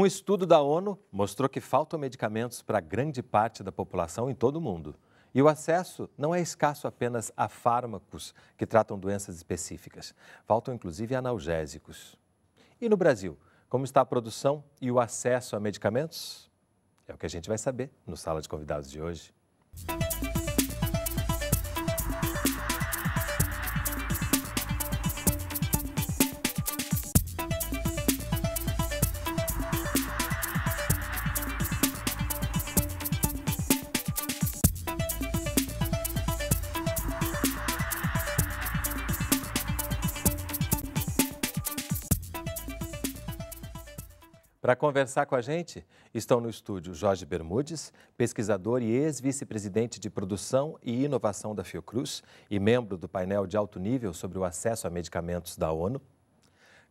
Um estudo da ONU mostrou que faltam medicamentos para grande parte da população em todo o mundo. E o acesso não é escasso apenas a fármacos que tratam doenças específicas. Faltam inclusive analgésicos. E no Brasil, como está a produção e o acesso a medicamentos? É o que a gente vai saber no Sala de Convidados de hoje. Para conversar com a gente, estão no estúdio Jorge Bermudes, pesquisador e ex-vice-presidente de Produção e Inovação da Fiocruz e membro do painel de alto nível sobre o acesso a medicamentos da ONU.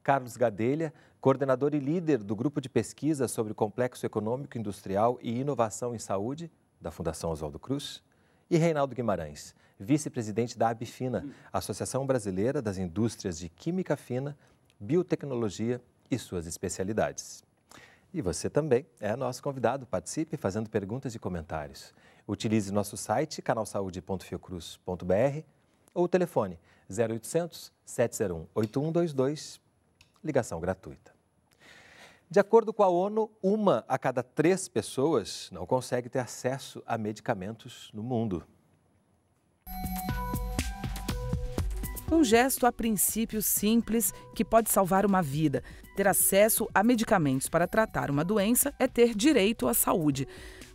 Carlos Gadelha, coordenador e líder do grupo de pesquisa sobre complexo econômico, industrial e inovação em saúde da Fundação Oswaldo Cruz. E Reinaldo Guimarães, vice-presidente da Abfina, Associação Brasileira das Indústrias de Química Fina, Biotecnologia e suas especialidades. E você também é nosso convidado. Participe fazendo perguntas e comentários. Utilize nosso site canalsaude.fiocruz.br ou o telefone 0800 701 8122, ligação gratuita. De acordo com a ONU, uma a cada três pessoas não consegue ter acesso a medicamentos no mundo. Um gesto a princípio simples que pode salvar uma vida. Ter acesso a medicamentos para tratar uma doença é ter direito à saúde.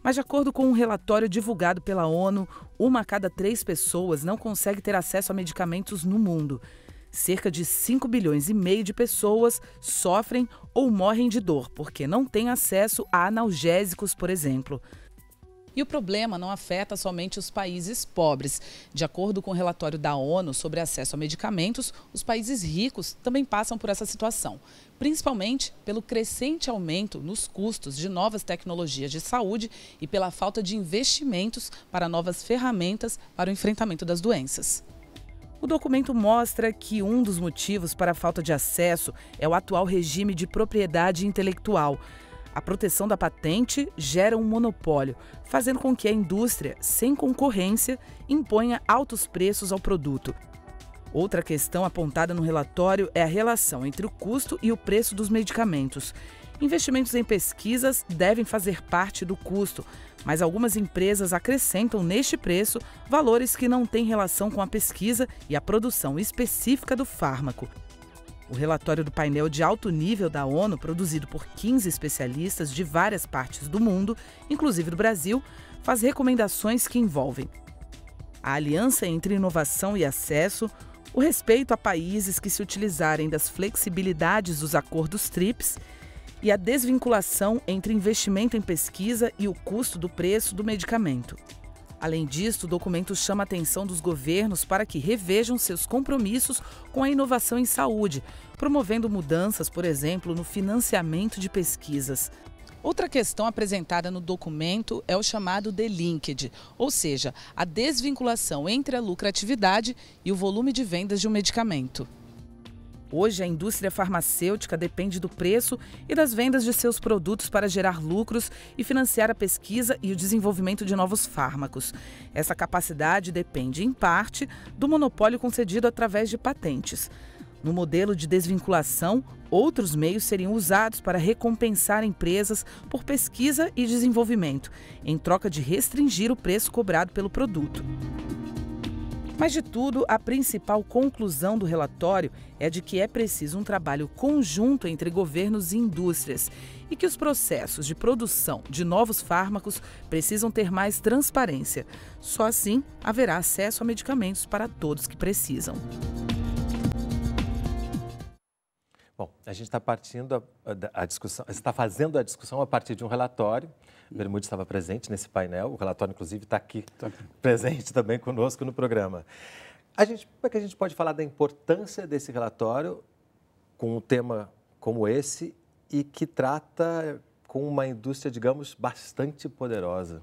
Mas, de acordo com um relatório divulgado pela ONU, uma a cada três pessoas não consegue ter acesso a medicamentos no mundo. Cerca de 5 bilhões e meio de pessoas sofrem ou morrem de dor porque não têm acesso a analgésicos, por exemplo. E o problema não afeta somente os países pobres. De acordo com o relatório da ONU sobre acesso a medicamentos, os países ricos também passam por essa situação, principalmente pelo crescente aumento nos custos de novas tecnologias de saúde e pela falta de investimentos para novas ferramentas para o enfrentamento das doenças. O documento mostra que um dos motivos para a falta de acesso é o atual regime de propriedade intelectual, a proteção da patente gera um monopólio, fazendo com que a indústria, sem concorrência, imponha altos preços ao produto. Outra questão apontada no relatório é a relação entre o custo e o preço dos medicamentos. Investimentos em pesquisas devem fazer parte do custo, mas algumas empresas acrescentam neste preço valores que não têm relação com a pesquisa e a produção específica do fármaco. O relatório do painel de alto nível da ONU, produzido por 15 especialistas de várias partes do mundo, inclusive do Brasil, faz recomendações que envolvem a aliança entre inovação e acesso, o respeito a países que se utilizarem das flexibilidades dos acordos TRIPS e a desvinculação entre investimento em pesquisa e o custo do preço do medicamento. Além disso, o documento chama a atenção dos governos para que revejam seus compromissos com a inovação em saúde, promovendo mudanças, por exemplo, no financiamento de pesquisas. Outra questão apresentada no documento é o chamado delinked, ou seja, a desvinculação entre a lucratividade e o volume de vendas de um medicamento. Hoje, a indústria farmacêutica depende do preço e das vendas de seus produtos para gerar lucros e financiar a pesquisa e o desenvolvimento de novos fármacos. Essa capacidade depende, em parte, do monopólio concedido através de patentes. No modelo de desvinculação, outros meios seriam usados para recompensar empresas por pesquisa e desenvolvimento, em troca de restringir o preço cobrado pelo produto. Mas de tudo, a principal conclusão do relatório é de que é preciso um trabalho conjunto entre governos e indústrias e que os processos de produção de novos fármacos precisam ter mais transparência. Só assim haverá acesso a medicamentos para todos que precisam. Bom, a gente está partindo a, a, a discussão, está fazendo a discussão a partir de um relatório Bermude estava presente nesse painel, o relatório, inclusive, está aqui, tá aqui, presente também conosco no programa. A gente, como é que a gente pode falar da importância desse relatório com um tema como esse e que trata com uma indústria, digamos, bastante poderosa?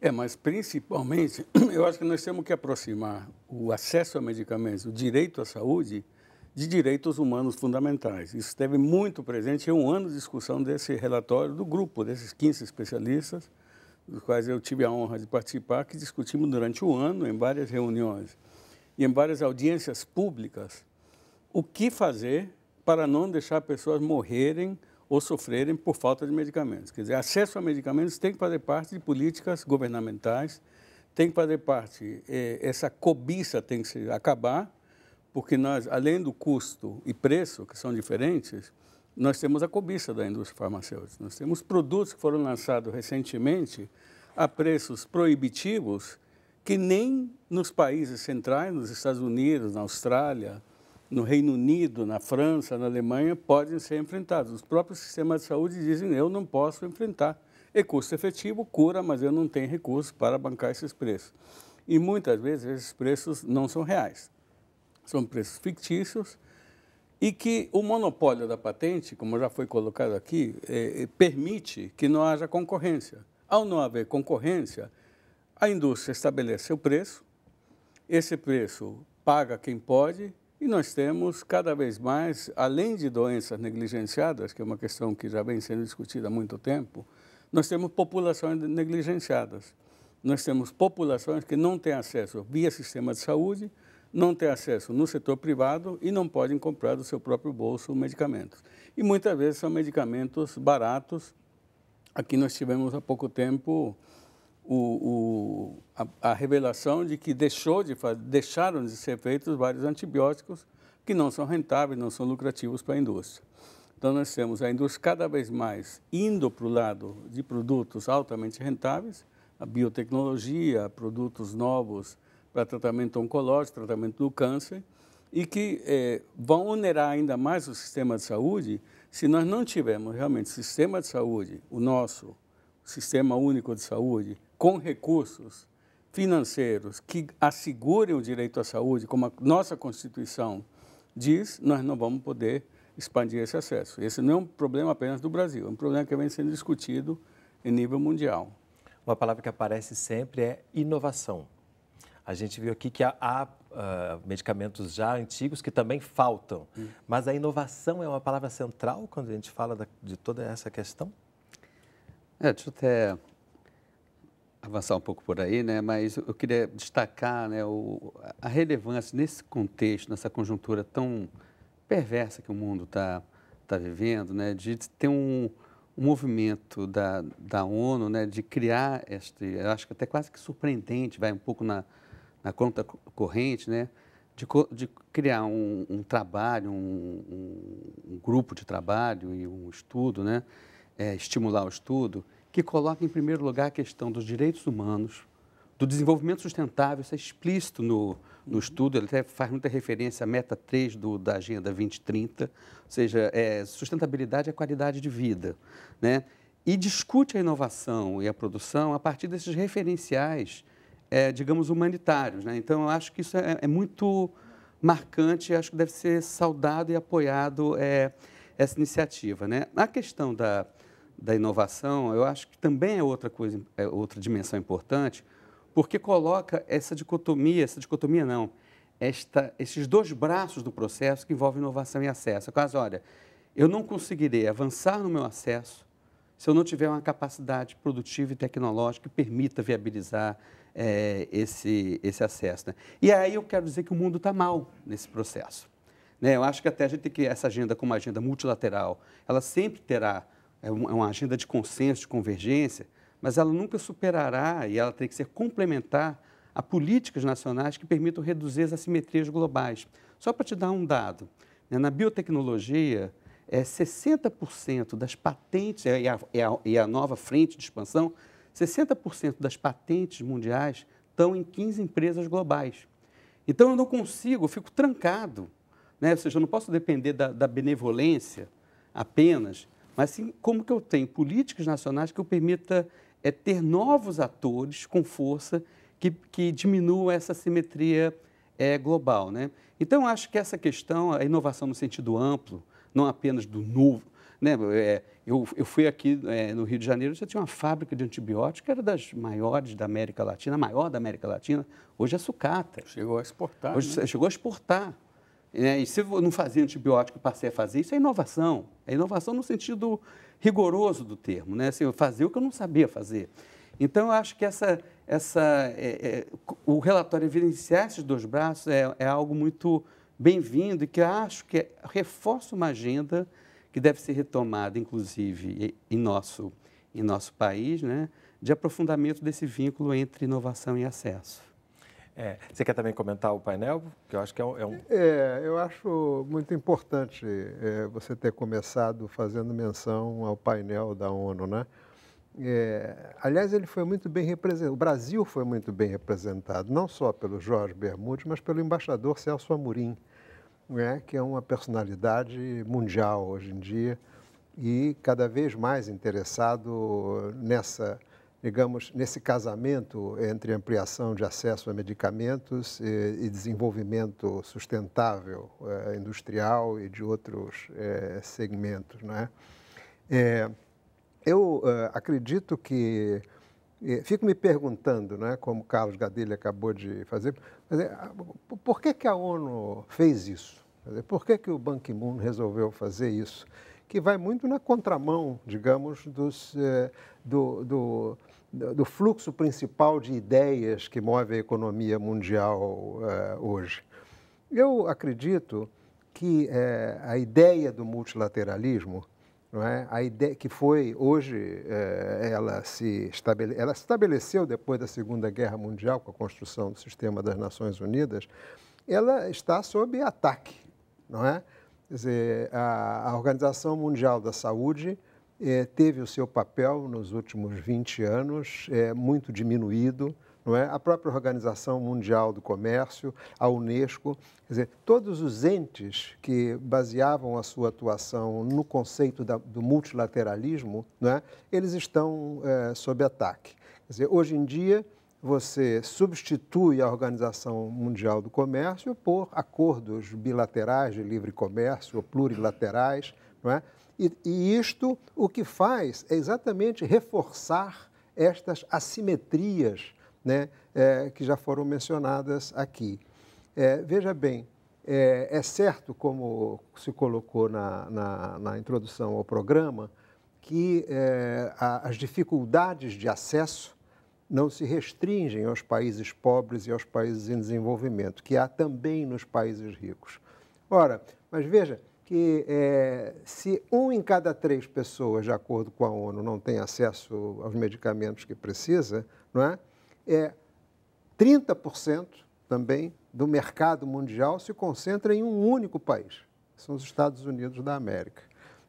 É, mas principalmente, eu acho que nós temos que aproximar o acesso a medicamentos, o direito à saúde, de direitos humanos fundamentais. Isso esteve muito presente em um ano de discussão desse relatório do grupo, desses 15 especialistas, dos quais eu tive a honra de participar, que discutimos durante um ano em várias reuniões e em várias audiências públicas o que fazer para não deixar pessoas morrerem ou sofrerem por falta de medicamentos. Quer dizer, acesso a medicamentos tem que fazer parte de políticas governamentais, tem que fazer parte, eh, essa cobiça tem que se acabar porque nós, além do custo e preço, que são diferentes, nós temos a cobiça da indústria farmacêutica. Nós temos produtos que foram lançados recentemente a preços proibitivos que nem nos países centrais, nos Estados Unidos, na Austrália, no Reino Unido, na França, na Alemanha, podem ser enfrentados. Os próprios sistemas de saúde dizem: eu não posso enfrentar. É custo efetivo, cura, mas eu não tenho recursos para bancar esses preços. E muitas vezes esses preços não são reais são preços fictícios e que o monopólio da patente, como já foi colocado aqui, é, é, permite que não haja concorrência. Ao não haver concorrência, a indústria estabelece o preço, esse preço paga quem pode e nós temos cada vez mais, além de doenças negligenciadas, que é uma questão que já vem sendo discutida há muito tempo, nós temos populações negligenciadas. Nós temos populações que não têm acesso via sistema de saúde, não têm acesso no setor privado e não podem comprar do seu próprio bolso medicamentos. E muitas vezes são medicamentos baratos. Aqui nós tivemos há pouco tempo o, o, a, a, revelação de que deixou de deixaram de ser feitos vários antibióticos que não são rentáveis, não são lucrativos para a indústria. Então, nós temos a indústria cada vez mais indo para o lado de produtos altamente rentáveis, a biotecnologia, produtos novos para tratamento oncológico, tratamento do câncer, e que é, vão onerar ainda mais o sistema de saúde se nós não tivermos realmente sistema de saúde, o nosso sistema único de saúde, com recursos financeiros que assegurem o direito à saúde, como a nossa Constituição diz, nós não vamos poder expandir esse acesso. Esse não é um problema apenas do Brasil, é um problema que vem sendo discutido em nível mundial. Uma palavra que aparece sempre é inovação. A gente viu aqui que há, há uh, medicamentos já antigos que também faltam. Hum. Mas a inovação é uma palavra central quando a gente fala da, de toda essa questão? É, deixa eu até avançar um pouco por aí, né? mas eu queria destacar né, o, a relevância nesse contexto, nessa conjuntura tão perversa que o mundo está tá vivendo, né, de ter um, movimento da, da ONU né, de criar, este, eu acho que até quase que surpreendente, vai um pouco na, na conta corrente, né? De, de criar um, um trabalho, um, um, grupo de trabalho e um estudo, né? É, estimular o estudo, que coloque em primeiro lugar a questão dos direitos humanos, do desenvolvimento sustentável, isso é explícito no, no uhum. estudo, ele até faz muita referência à meta 3 do, da Agenda 2030, ou seja, é, sustentabilidade é qualidade de vida. Né? E discute a inovação e a produção a partir desses referenciais é, digamos, humanitários. Né? Então, eu acho que isso é, é muito marcante, e acho que deve ser saudado e apoiado é, essa iniciativa. Né? A questão da, da inovação, eu acho que também é outra coisa, é outra dimensão importante, porque coloca essa dicotomia, essa dicotomia não, esta, esses dois braços do processo que envolvem inovação e acesso. Caso, é olha, eu não conseguirei avançar no meu acesso se eu não tiver uma capacidade produtiva e tecnológica que permita viabilizar é, esse, esse acesso. Né? E aí eu quero dizer que o mundo está mal nesse processo. Né? Eu acho que até a gente tem que essa agenda como agenda multilateral, ela sempre terá é, é uma agenda de consenso, de convergência, mas ela nunca superará e ela tem que ser complementar a políticas nacionais que permitam reduzir as assimetrias globais. Só para te dar um dado, né? na biotecnologia, é, 60% das patentes, é, é a, é, a, é a nova frente de expansão, 60% das patentes mundiais estão em 15 empresas globais. Então eu não consigo, eu fico trancado. Né? Ou seja, eu não posso depender da, da benevolência apenas, mas sim como que eu tenho políticas nacionais que eu permita é, ter novos atores com força que, que diminuam essa simetria é, global. Né? Então, acho que essa questão, a inovação no sentido amplo, não apenas do novo. Né? É, eu, eu, fui aqui é, no Rio de Janeiro, já tinha uma fábrica de antibióticos, era das maiores da América Latina, a maior da América Latina. Hoje é sucata. Chegou a exportar. Hoje né? chegou a exportar. É, e se eu não fazia antibiótico e passei a fazer, isso é inovação. É inovação no sentido rigoroso do termo, né? Assim, fazer o que eu não sabia fazer. Então, eu acho que essa, essa, é, é, o relatório evidenciar esses dois braços é, é algo muito bem-vindo e que acho que é, reforça uma agenda que deve ser retomada, inclusive, em nosso, em nosso país, né, de aprofundamento desse vínculo entre inovação e acesso. É, você quer também comentar o painel? Que eu acho que é um. É, um... é eu acho muito importante é, você ter começado fazendo menção ao painel da ONU, né? É, aliás, ele foi muito bem representado. O Brasil foi muito bem representado, não só pelo Jorge Bermudes, mas pelo embaixador Celso Amorim, né, que é uma personalidade mundial hoje em dia e cada vez mais interessado nessa, digamos, nesse casamento entre ampliação de acesso a medicamentos e, e desenvolvimento sustentável é, industrial e de outros é, segmentos, né? é? Eu uh, acredito que. Eh, fico me perguntando, né, como Carlos Gadelha acabou de fazer, por que, que a ONU fez isso? por que, que o Ban Ki-moon resolveu fazer isso? Que vai muito na contramão, digamos, dos, eh, do, do, do, fluxo principal de ideias que move a economia mundial hoje. Eu acredito que a ideia do multilateralismo não é? A ideia que foi hoje é, ela se estabele, ela se estabeleceu depois da Segunda Guerra Mundial com a construção do sistema das Nações Unidas, ela está sob ataque, não é? Quer dizer, a, a Organização Mundial da Saúde é, teve o seu papel nos últimos 20 anos é, muito diminuído não é? a própria Organização Mundial do Comércio, a Unesco, quer dizer, todos os entes que baseavam a sua atuação no conceito da, do multilateralismo, não é? eles estão é, sob ataque. Quer dizer, hoje em dia, você substitui a Organização Mundial do Comércio por acordos bilaterais de livre comércio ou plurilaterais, não é? E, e, isto o que faz é exatamente reforçar estas assimetrias né, é, que já foram mencionadas aqui. É, veja bem, é, é, certo, como se colocou na, na, na introdução ao programa, que é, a, as dificuldades de acesso não se restringem aos países pobres e aos países em desenvolvimento, que há também nos países ricos. Ora, mas veja que é, se um em cada três pessoas, de acordo com a ONU, não tem acesso aos medicamentos que precisa, não é? é 30% também do mercado mundial se concentra em um único país, são os Estados Unidos da América.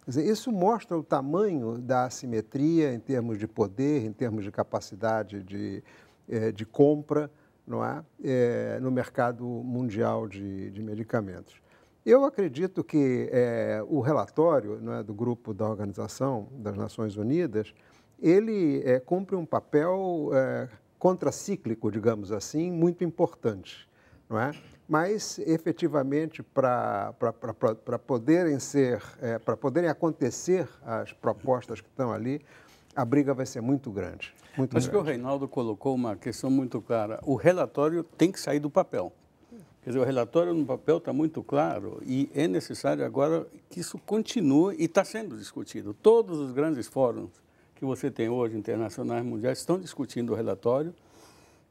Dizer, isso mostra o tamanho da assimetria em termos de poder, em termos de capacidade de, é, de compra não é? é no mercado mundial de, de, medicamentos. Eu acredito que é, o relatório é, do grupo da Organização das Nações Unidas, ele é, cumpre um papel é, contracíclico, digamos assim, muito importante. Não é? Mas, efetivamente, para poderem ser, é, para poderem acontecer as propostas que estão ali, a briga vai ser muito grande. Muito Mas grande. que o Reinaldo colocou uma questão muito clara. O relatório tem que sair do papel. Quer dizer, o relatório no papel está muito claro e é necessário agora que isso continue e está sendo discutido. Todos os grandes fóruns que você tem hoje, internacionais, mundiais, estão discutindo o relatório.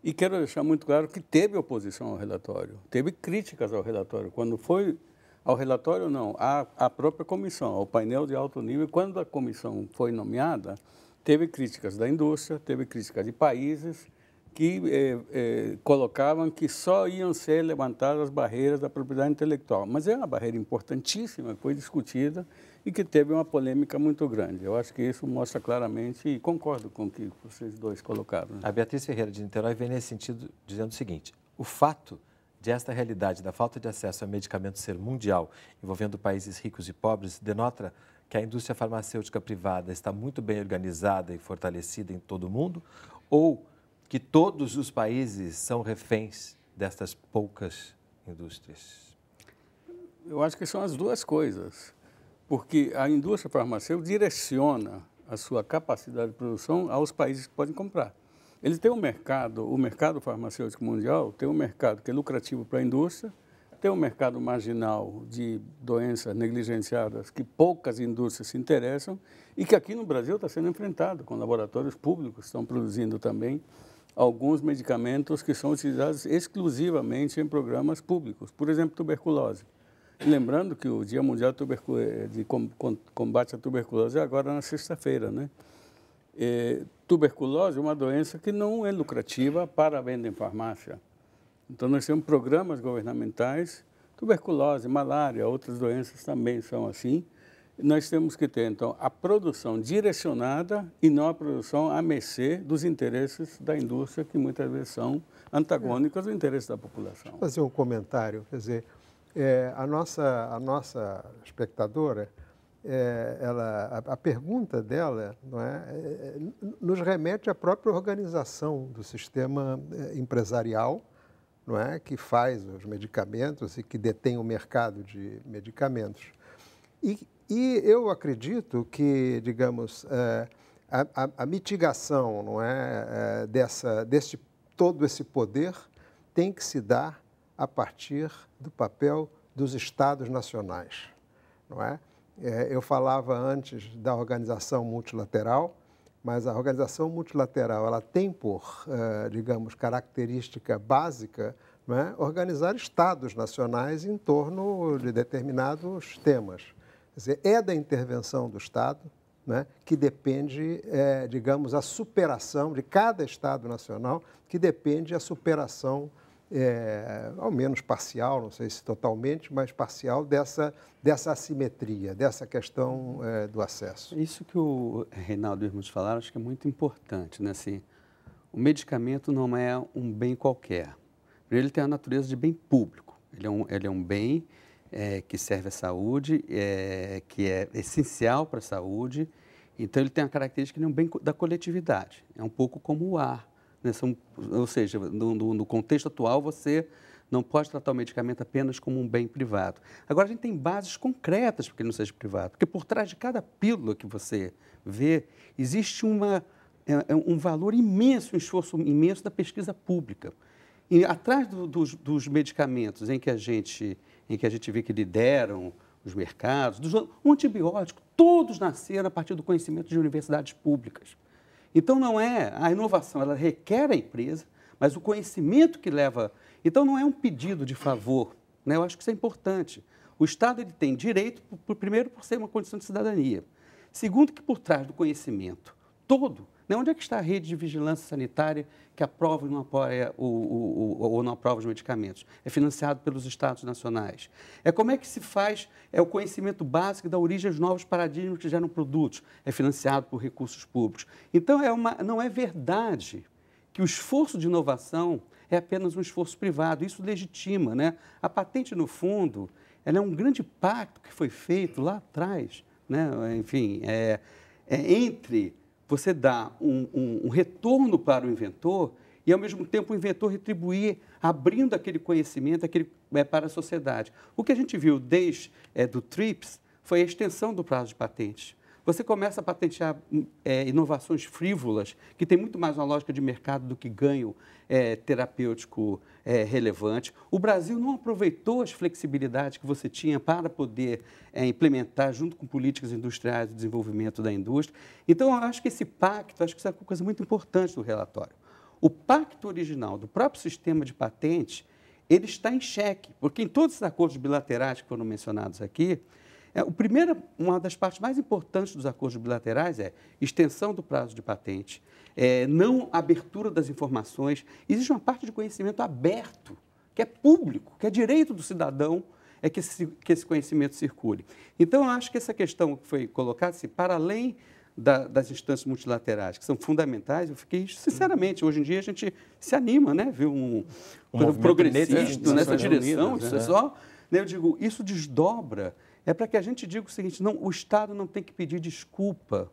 E quero deixar muito claro que teve oposição ao relatório, teve críticas ao relatório. Quando foi ao relatório, não, à, à própria comissão, ao painel de alto nível, quando a comissão foi nomeada, teve críticas da indústria, teve críticas de países que eh, eh, colocavam que só iam ser levantadas as barreiras da propriedade intelectual. Mas é uma barreira importantíssima, foi discutida e que teve uma polêmica muito grande. Eu acho que isso mostra claramente, e concordo com o que vocês dois colocaram. Né? A Beatriz Ferreira de Niterói vem nesse sentido dizendo o seguinte: o fato de esta realidade da falta de acesso a medicamentos ser mundial, envolvendo países ricos e pobres, denota que a indústria farmacêutica privada está muito bem organizada e fortalecida em todo o mundo, ou que todos os países são reféns destas poucas indústrias? Eu acho que são as duas coisas porque a indústria farmacêutica direciona a sua capacidade de produção aos países que podem comprar. Ele tem um mercado, o mercado farmacêutico mundial tem um mercado que é lucrativo para a indústria, tem um mercado marginal de doenças negligenciadas que poucas indústrias se interessam e que aqui no Brasil está sendo enfrentado com laboratórios públicos que estão produzindo também alguns medicamentos que são utilizados exclusivamente em programas públicos, por exemplo, tuberculose. Lembrando que o Dia Mundial de eh, Combate à Tuberculose é agora na sexta-feira, né? tuberculose é uma doença que não é lucrativa para a venda em farmácia. Então, nós temos programas governamentais, tuberculose, malária, outras doenças também são assim. Nós temos que ter, então, a produção direcionada e não a produção a mercê dos interesses da indústria, que muitas vezes são antagônicas ao interesse da população. fazer um comentário, quer dizer, é, a, nossa, a nossa espectadora, é, ela, a, a, pergunta dela não é, é, é nos remete à própria organização do sistema é, empresarial, não é, que faz os medicamentos e que detém o mercado de medicamentos. E, e eu acredito que, digamos, é, a, a, a, mitigação não é, dessa, desse todo esse poder tem que se dar a partir do papel dos Estados nacionais. Não é? é? eu falava antes da organização multilateral, mas a organização multilateral ela tem por, eh, digamos, característica básica é? organizar estados nacionais em torno de determinados temas. Quer dizer, é da intervenção do Estado é? que depende, é, digamos, a superação de cada estado nacional, que depende a superação é, ao menos parcial, não sei se totalmente, mas parcial, dessa, dessa assimetria, dessa questão é, do acesso. Isso que o Reinaldo e o irmãos falaram, acho que é muito importante. Né? Assim, o medicamento não é um bem qualquer. ele tem a natureza de bem público. Ele é um, ele é um bem é, que serve à saúde, é, que é essencial para a saúde. Então, ele tem a característica de um bem da coletividade. É um pouco como o ar né? São, ou seja, no, no, no contexto atual, você não pode tratar o medicamento apenas como um bem privado. Agora, a gente tem bases concretas para que ele não seja privado, porque por trás de cada pílula que você vê, existe uma, é, é um valor imenso, um esforço imenso da pesquisa pública. E atrás do, dos, dos, medicamentos em que, a gente, em que a gente vê que lideram os mercados, dos, antibiótico, todos nasceram a partir do conhecimento de universidades públicas. Então não é a inovação, ela requer a empresa, mas o conhecimento que leva. Então não é um pedido de favor, né? Eu acho que isso é importante. O Estado ele tem direito, primeiro por ser uma condição de cidadania, segundo que por trás do conhecimento todo né? Onde é que está a rede de vigilância sanitária que aprova ou não, apoia, ou não aprova os medicamentos? É financiado pelos estados nacionais. É como é que se faz é o conhecimento básico da origem aos novos paradigmas que geram produtos? É financiado por recursos públicos. Então, é uma, não é verdade que o esforço de inovação é apenas um esforço privado. Isso legitima, né? A patente, no fundo, ela é um grande pacto que foi feito lá atrás, né? enfim, é, é entre você dá um, um, um retorno para o inventor e, ao mesmo tempo, o inventor retribuir, abrindo aquele conhecimento aquele, é, para a sociedade. O que a gente viu desde é, do TRIPS foi a extensão do prazo de patente. Você começa a patentear hum, é, inovações frívolas, que tem muito mais uma lógica de mercado do que ganho é, terapêutico é, relevante. O Brasil não aproveitou as flexibilidades que você tinha para poder é, implementar, junto com políticas industriais, de desenvolvimento da indústria. Então, eu acho que esse pacto, acho que isso é uma coisa muito importante do relatório. O pacto original do próprio sistema de patentes ele está em xeque, porque em todos os acordos bilaterais que foram mencionados aqui, é, o primeiro, uma das partes mais importantes dos acordos bilaterais é extensão do prazo de patente, é, não abertura das informações. Existe uma parte de conhecimento aberto, que é público, que é direito do cidadão é que esse, que esse conhecimento circule. Então, eu acho que essa questão que foi colocada, se assim, para além da, das instâncias multilaterais, que são fundamentais, eu fiquei, sinceramente, hoje em dia a gente se anima, né? Ver um, um progressista nessa direção, Unidas, isso é né? só. Né? eu digo, isso desdobra é para que a gente diga o seguinte: não, o Estado não tem que pedir desculpa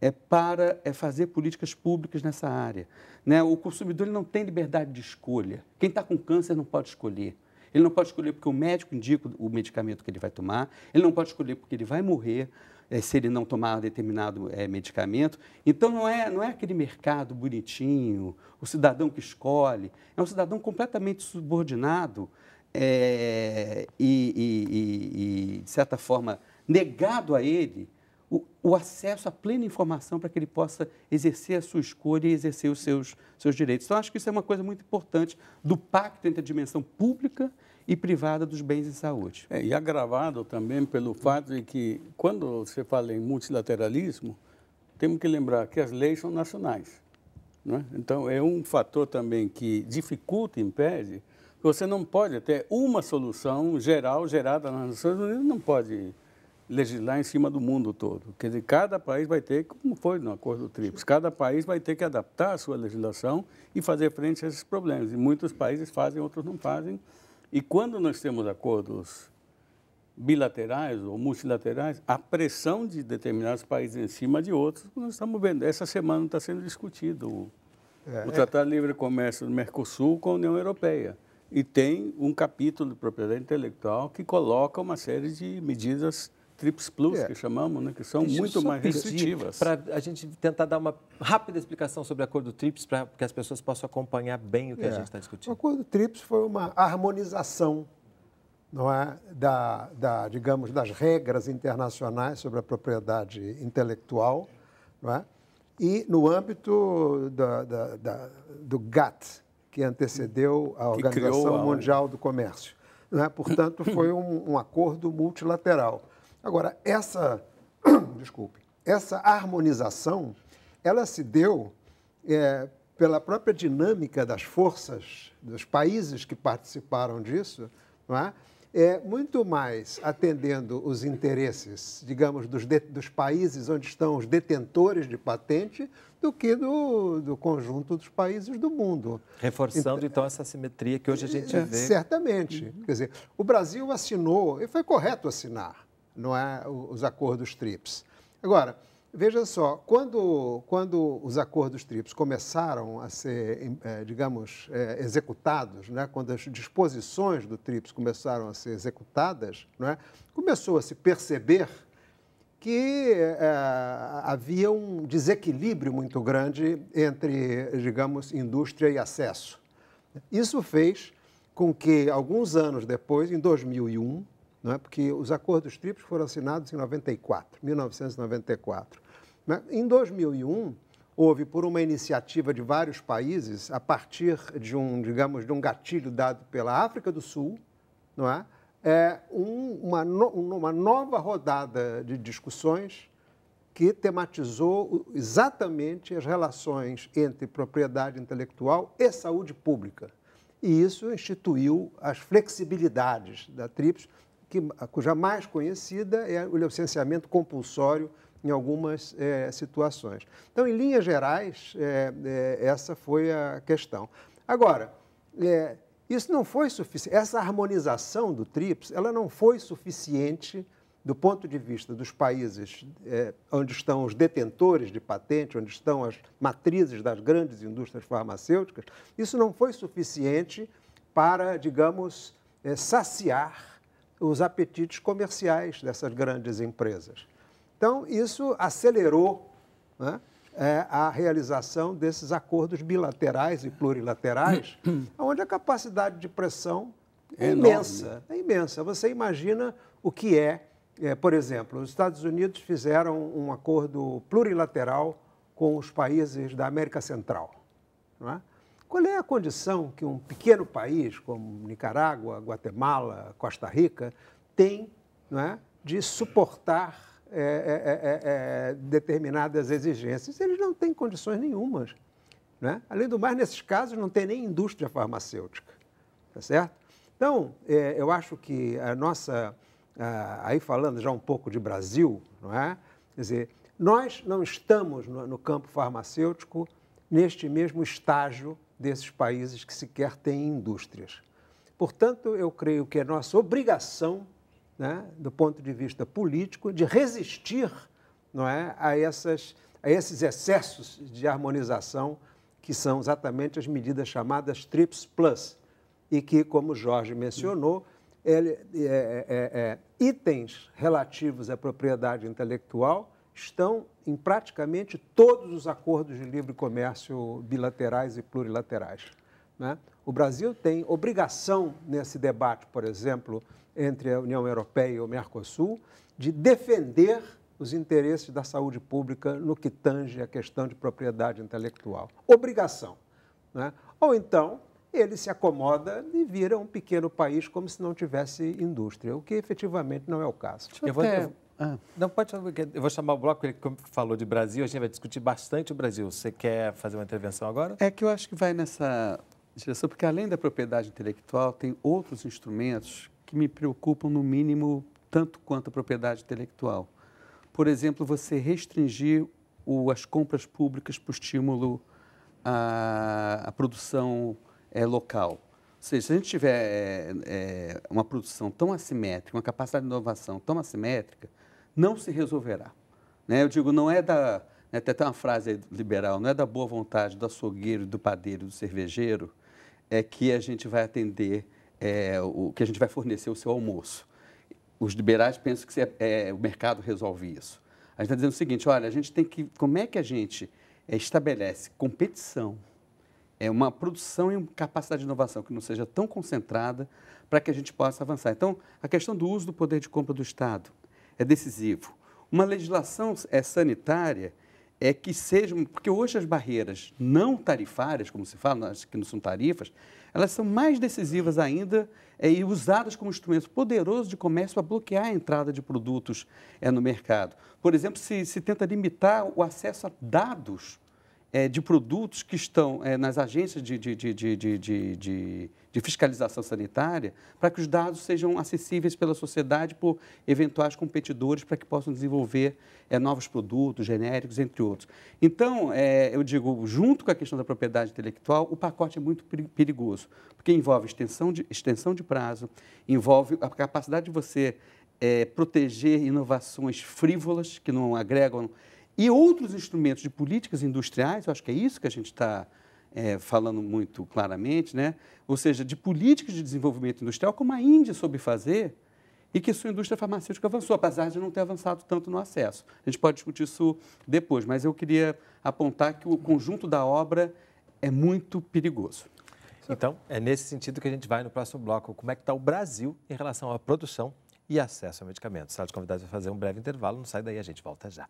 é para é fazer políticas públicas nessa área. Né? O consumidor ele não tem liberdade de escolha. Quem está com câncer não pode escolher. Ele não pode escolher porque o médico indica o medicamento que ele vai tomar, ele não pode escolher porque ele vai morrer é, se ele não tomar determinado é, medicamento. Então, não é, não é aquele mercado bonitinho, o cidadão que escolhe, é um cidadão completamente subordinado é, e, e, e, de certa forma, negado a ele o, o acesso à plena informação para que ele possa exercer a sua escolha e exercer os seus, seus direitos. Então, acho que isso é uma coisa muito importante do pacto entre a dimensão pública e privada dos bens de saúde. É, e agravado também pelo fato de que, quando você fala em multilateralismo, temos que lembrar que as leis são nacionais. Não é? Então, é um fator também que dificulta, impede você não pode ter uma solução geral gerada nas Nações Unidas, não pode legislar em cima do mundo todo. Quer dizer, cada país vai ter, como foi no Acordo TRIPS, cada país vai ter que adaptar a sua legislação e fazer frente a esses problemas. E muitos países fazem, outros não fazem. E quando nós temos acordos bilaterais ou multilaterais, a pressão de determinados países em cima de outros, nós estamos vendo. Essa semana está sendo discutido o, é, o é. Tratado de Livre Comércio do Mercosul com a União Europeia e tem um capítulo de propriedade intelectual que coloca uma série de medidas TRIPS Plus, é. que chamamos, né, que são Deixa muito mais restritivas. Para a gente tentar dar uma rápida explicação sobre o acordo TRIPS, para que as pessoas possam acompanhar bem o que é. a gente está discutindo. O acordo TRIPS foi uma harmonização não é, da, da, digamos, das regras internacionais sobre a propriedade intelectual não é? e no âmbito da, da, da do GATT, que antecedeu a Organização a... Mundial do Comércio. Né? Portanto, foi um, um acordo multilateral. Agora, essa, desculpe, essa harmonização, ela se deu é, pela própria dinâmica das forças dos países que participaram disso, não é? é muito mais atendendo os interesses, digamos, dos, de, dos países onde estão os detentores de patente do que do, do conjunto dos países do mundo. Reforçando, então, então essa simetria que hoje a gente é, vê. Certamente. Uhum. Quer dizer, o Brasil assinou, e foi correto assinar, não é, os acordos TRIPS. Agora, Veja só, quando, quando os acordos TRIPS começaram a ser, eh, digamos, eh, executados, né, quando as disposições do TRIPS começaram a ser executadas, né, começou a se perceber que é, havia um desequilíbrio muito grande entre, digamos, indústria e acesso. Isso fez com que, alguns anos depois, em 2001, não é? porque os acordos TRIPS foram assinados em 94, 1994. Né? Em 2001, houve, por uma iniciativa de vários países, a partir de um, digamos, de um gatilho dado pela África do Sul, não é? é um, uma, no, uma nova rodada de discussões que tematizou exatamente as relações entre propriedade intelectual e saúde pública. E isso instituiu as flexibilidades da TRIPS, que, cuja mais conhecida é o licenciamento compulsório em algumas é, situações. Então, em linhas gerais, é, é, essa foi a questão. Agora, isso não foi suficiente. Essa harmonização do TRIPS, ela não foi suficiente do ponto de vista dos países onde estão os detentores de patente, onde estão as matrizes das grandes indústrias farmacêuticas, isso não foi suficiente para, digamos, saciar os apetites comerciais dessas grandes empresas. Então, isso acelerou né, é, a realização desses acordos bilaterais e plurilaterais, onde a capacidade de pressão é, é imensa. É imensa. Você imagina o que é, é, por exemplo, os Estados Unidos fizeram um acordo plurilateral com os países da América Central. Não é? Qual é a condição que um pequeno país como Nicarágua, Guatemala, Costa Rica tem não é, de suportar é, é, é, é, é determinadas exigências? Eles não têm condições nenhumas. é? Além do mais, nesses casos, não tem nem indústria farmacêutica. Tá certo? Então, é, eu acho que a nossa. aí falando já um pouco de Brasil, não é? Quer dizer, nós não estamos no, no campo farmacêutico neste mesmo estágio desses países que sequer têm indústrias. Portanto, eu creio que é nossa obrigação, né, do ponto de vista político, de resistir não é, a, essas, a esses excessos de harmonização que são exatamente as medidas chamadas TRIPS Plus e que, como Jorge mencionou, é, é, é, é, itens relativos à propriedade intelectual estão em praticamente todos os acordos de livre comércio bilaterais e plurilaterais. Né? O Brasil tem obrigação nesse debate, por exemplo, entre a União Europeia e o Mercosul, de defender os interesses da saúde pública no que tange à questão de propriedade intelectual. Obrigação. Né? Ou então, ele se acomoda e vira um pequeno país como se não tivesse indústria, o que efetivamente não é o caso. Eu, eu vou, eu, ah. Não, pode. Eu vou chamar o bloco, ele falou de Brasil, a gente vai discutir bastante o Brasil. Você quer fazer uma intervenção agora? É que eu acho que vai nessa direção, porque além da propriedade intelectual, tem outros instrumentos que me preocupam, no mínimo, tanto quanto a propriedade intelectual. Por exemplo, você restringir o, as compras públicas para o estímulo à, à produção é, local. Ou seja, se a gente tiver é, uma produção tão assimétrica, uma capacidade de inovação tão assimétrica, não se resolverá. Né? Eu digo, não é da. Né, tem até uma frase liberal, não é da boa vontade do açougueiro, do padeiro, do cervejeiro, é que a gente vai atender, é, o que a gente vai fornecer o seu almoço. Os liberais pensam que é, é, o mercado resolve isso. A gente está dizendo o seguinte, olha, a gente tem que. Como é que a gente é, estabelece competição? é uma produção e uma capacidade de inovação que não seja tão concentrada para que a gente possa avançar. Então, a questão do uso do poder de compra do Estado, é decisivo. Uma legislação é sanitária é que seja, porque hoje as barreiras não tarifárias, como se fala, que não são tarifas, elas são mais decisivas ainda é, e usadas como instrumento poderoso de comércio para bloquear a entrada de produtos é, no mercado. Por exemplo, se, se tenta limitar o acesso a dados é, de produtos que estão é, nas agências de, de, de, de de fiscalização sanitária para que os dados sejam acessíveis pela sociedade por eventuais competidores para que possam desenvolver é, novos produtos, genéricos, entre outros. Então, é, eu digo, junto com a questão da propriedade intelectual, o pacote é muito perigoso, porque envolve extensão de, extensão de prazo, envolve a capacidade de você é, proteger inovações frívolas que não agregam e outros instrumentos de políticas industriais, eu acho que é isso que a gente está é, falando muito claramente, né? ou seja, de políticas de desenvolvimento industrial, como a Índia soube fazer, e que sua indústria farmacêutica avançou, apesar de não ter avançado tanto no acesso. A gente pode discutir isso depois, mas eu queria apontar que o conjunto da obra é muito perigoso. Então, é nesse sentido que a gente vai no próximo bloco. Como é que está o Brasil em relação à produção e acesso a medicamentos? Sala de convidados vai fazer um breve intervalo, não sai daí, a gente volta já.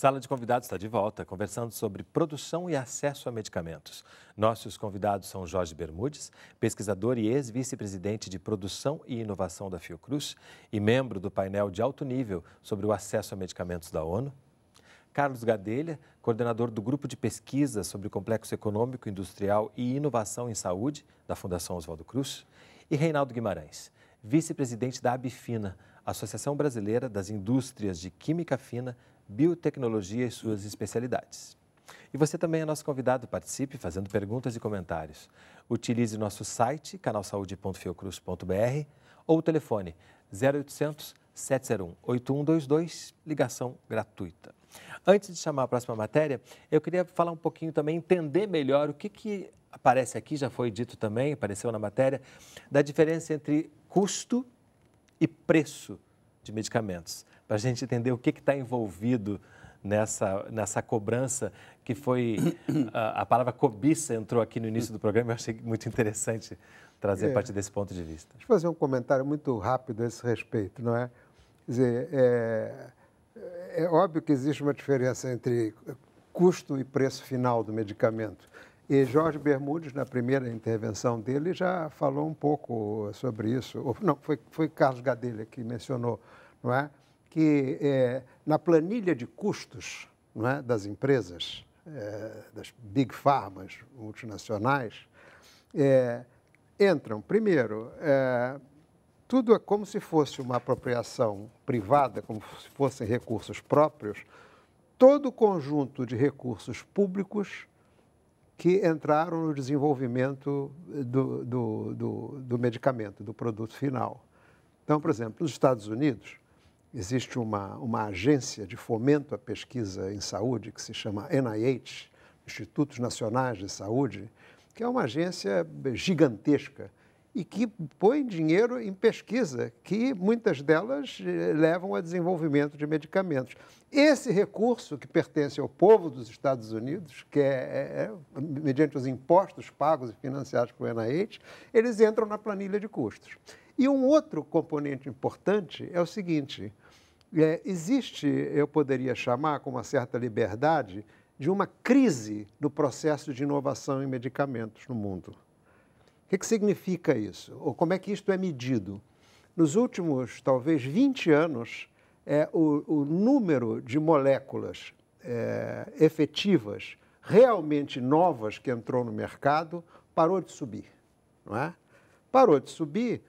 Sala de Convidados está de volta, conversando sobre produção e acesso a medicamentos. Nossos convidados são Jorge Bermudes, pesquisador e ex-vice-presidente de Produção e Inovação da Fiocruz e membro do painel de alto nível sobre o acesso a medicamentos da ONU. Carlos Gadelha, coordenador do Grupo de Pesquisa sobre o Complexo Econômico, Industrial e Inovação em Saúde, da Fundação Oswaldo Cruz. E Reinaldo Guimarães, vice-presidente da ABFINA, Associação Brasileira das Indústrias de Química Fina, biotecnologia e suas especialidades. E você também é nosso convidado, participe fazendo perguntas e comentários. Utilize nosso site, canalsaude.fiocruz.br ou o telefone 0800 701 8122, ligação gratuita. Antes de chamar a próxima matéria, eu queria falar um pouquinho também, entender melhor o que, que aparece aqui, já foi dito também, apareceu na matéria, da diferença entre custo e preço de medicamentos para a gente entender o que está envolvido nessa, nessa cobrança que foi. A, a, palavra cobiça entrou aqui no início do programa, eu achei muito interessante trazer é, a partir desse ponto de vista. Deixa eu fazer um comentário muito rápido a esse respeito, não é? Quer dizer, é, é, é óbvio que existe uma diferença entre custo e preço final do medicamento. E Jorge Bermudes, na primeira intervenção dele, já falou um pouco sobre isso. Não, foi, foi Carlos Gadelha que mencionou, não é? que é, na planilha de custos é, das empresas, é, das big farmas multinacionais, é, entram, primeiro, é, tudo é como se fosse uma apropriação privada, como se fossem recursos próprios, todo o conjunto de recursos públicos que entraram no desenvolvimento do, do, do, do medicamento, do produto final. Então, por exemplo, nos Estados Unidos, existe uma, uma agência de fomento à pesquisa em saúde que se chama NIH, Institutos Nacionais de Saúde, que é uma agência gigantesca e que põe dinheiro em pesquisa, que muitas delas eh, levam a desenvolvimento de medicamentos. Esse recurso que pertence ao povo dos Estados Unidos, que é, é, é mediante os impostos pagos e financiados pelo NIH, eles entram na planilha de custos. E um outro componente importante é o seguinte: é, existe, eu poderia chamar com uma certa liberdade, de uma crise no processo de inovação em medicamentos no mundo. O que, que significa isso? Ou como é que isto é medido? Nos últimos, talvez, 20 anos, é, o, o número de moléculas é, efetivas, realmente novas que entrou no mercado, parou de subir. Não é? Parou de subir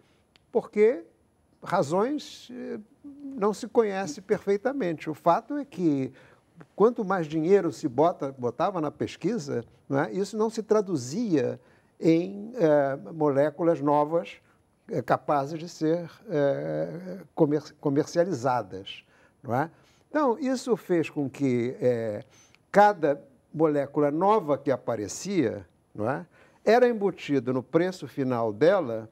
porque razões eh, não se conhece perfeitamente. O fato é que quanto mais dinheiro se bota, botava na pesquisa, é, isso não se traduzia em eh, moléculas novas eh, capazes de ser comer comercializadas. Não é? Então, isso fez com que cada molécula nova que aparecia não é, era embutido no preço final dela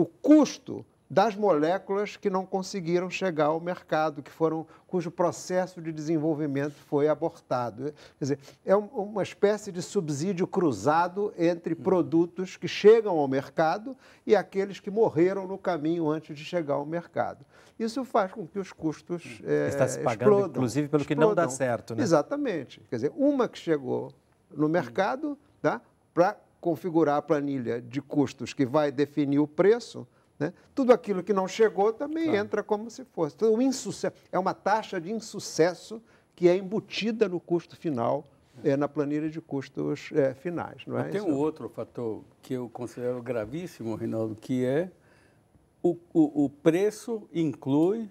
o custo das moléculas que não conseguiram chegar ao mercado, que foram cujo processo de desenvolvimento foi abortado. Quer dizer, é uma espécie de subsídio cruzado entre hum. produtos que chegam ao mercado e aqueles que morreram no caminho antes de chegar ao mercado. Isso faz com que os custos é, está se pagando, explodam, inclusive pelo explodam. que não dá certo, né? Exatamente. Quer dizer, uma que chegou no hum. mercado, tá? Para configurar a planilha de custos que vai definir o preço, né? tudo aquilo que não chegou também claro. entra como se fosse. Então, um insucesso, é uma taxa de insucesso que é embutida no custo final, é, na planilha de custos é, finais. Não é tem um outro fator que eu considero gravíssimo, Rinaldo, que é o, o, o preço inclui,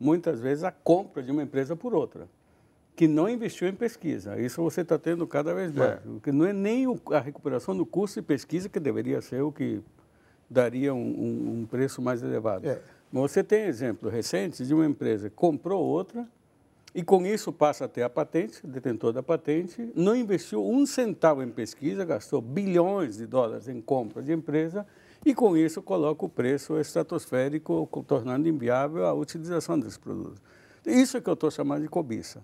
muitas vezes, a compra de uma empresa por outra que não investiu em pesquisa. Isso você está tendo cada vez é. mais. É. Que não é nem a recuperação do custo de pesquisa que deveria ser o que daria um, um, um preço mais elevado. É. Você tem exemplos recentes de uma empresa que comprou outra e com isso passa a ter a patente, detentor da patente, não investiu um centavo em pesquisa, gastou bilhões de dólares em compra de empresa e com isso coloca o preço estratosférico, tornando inviável a utilização desses produtos. Isso é que eu estou chamando de cobiça.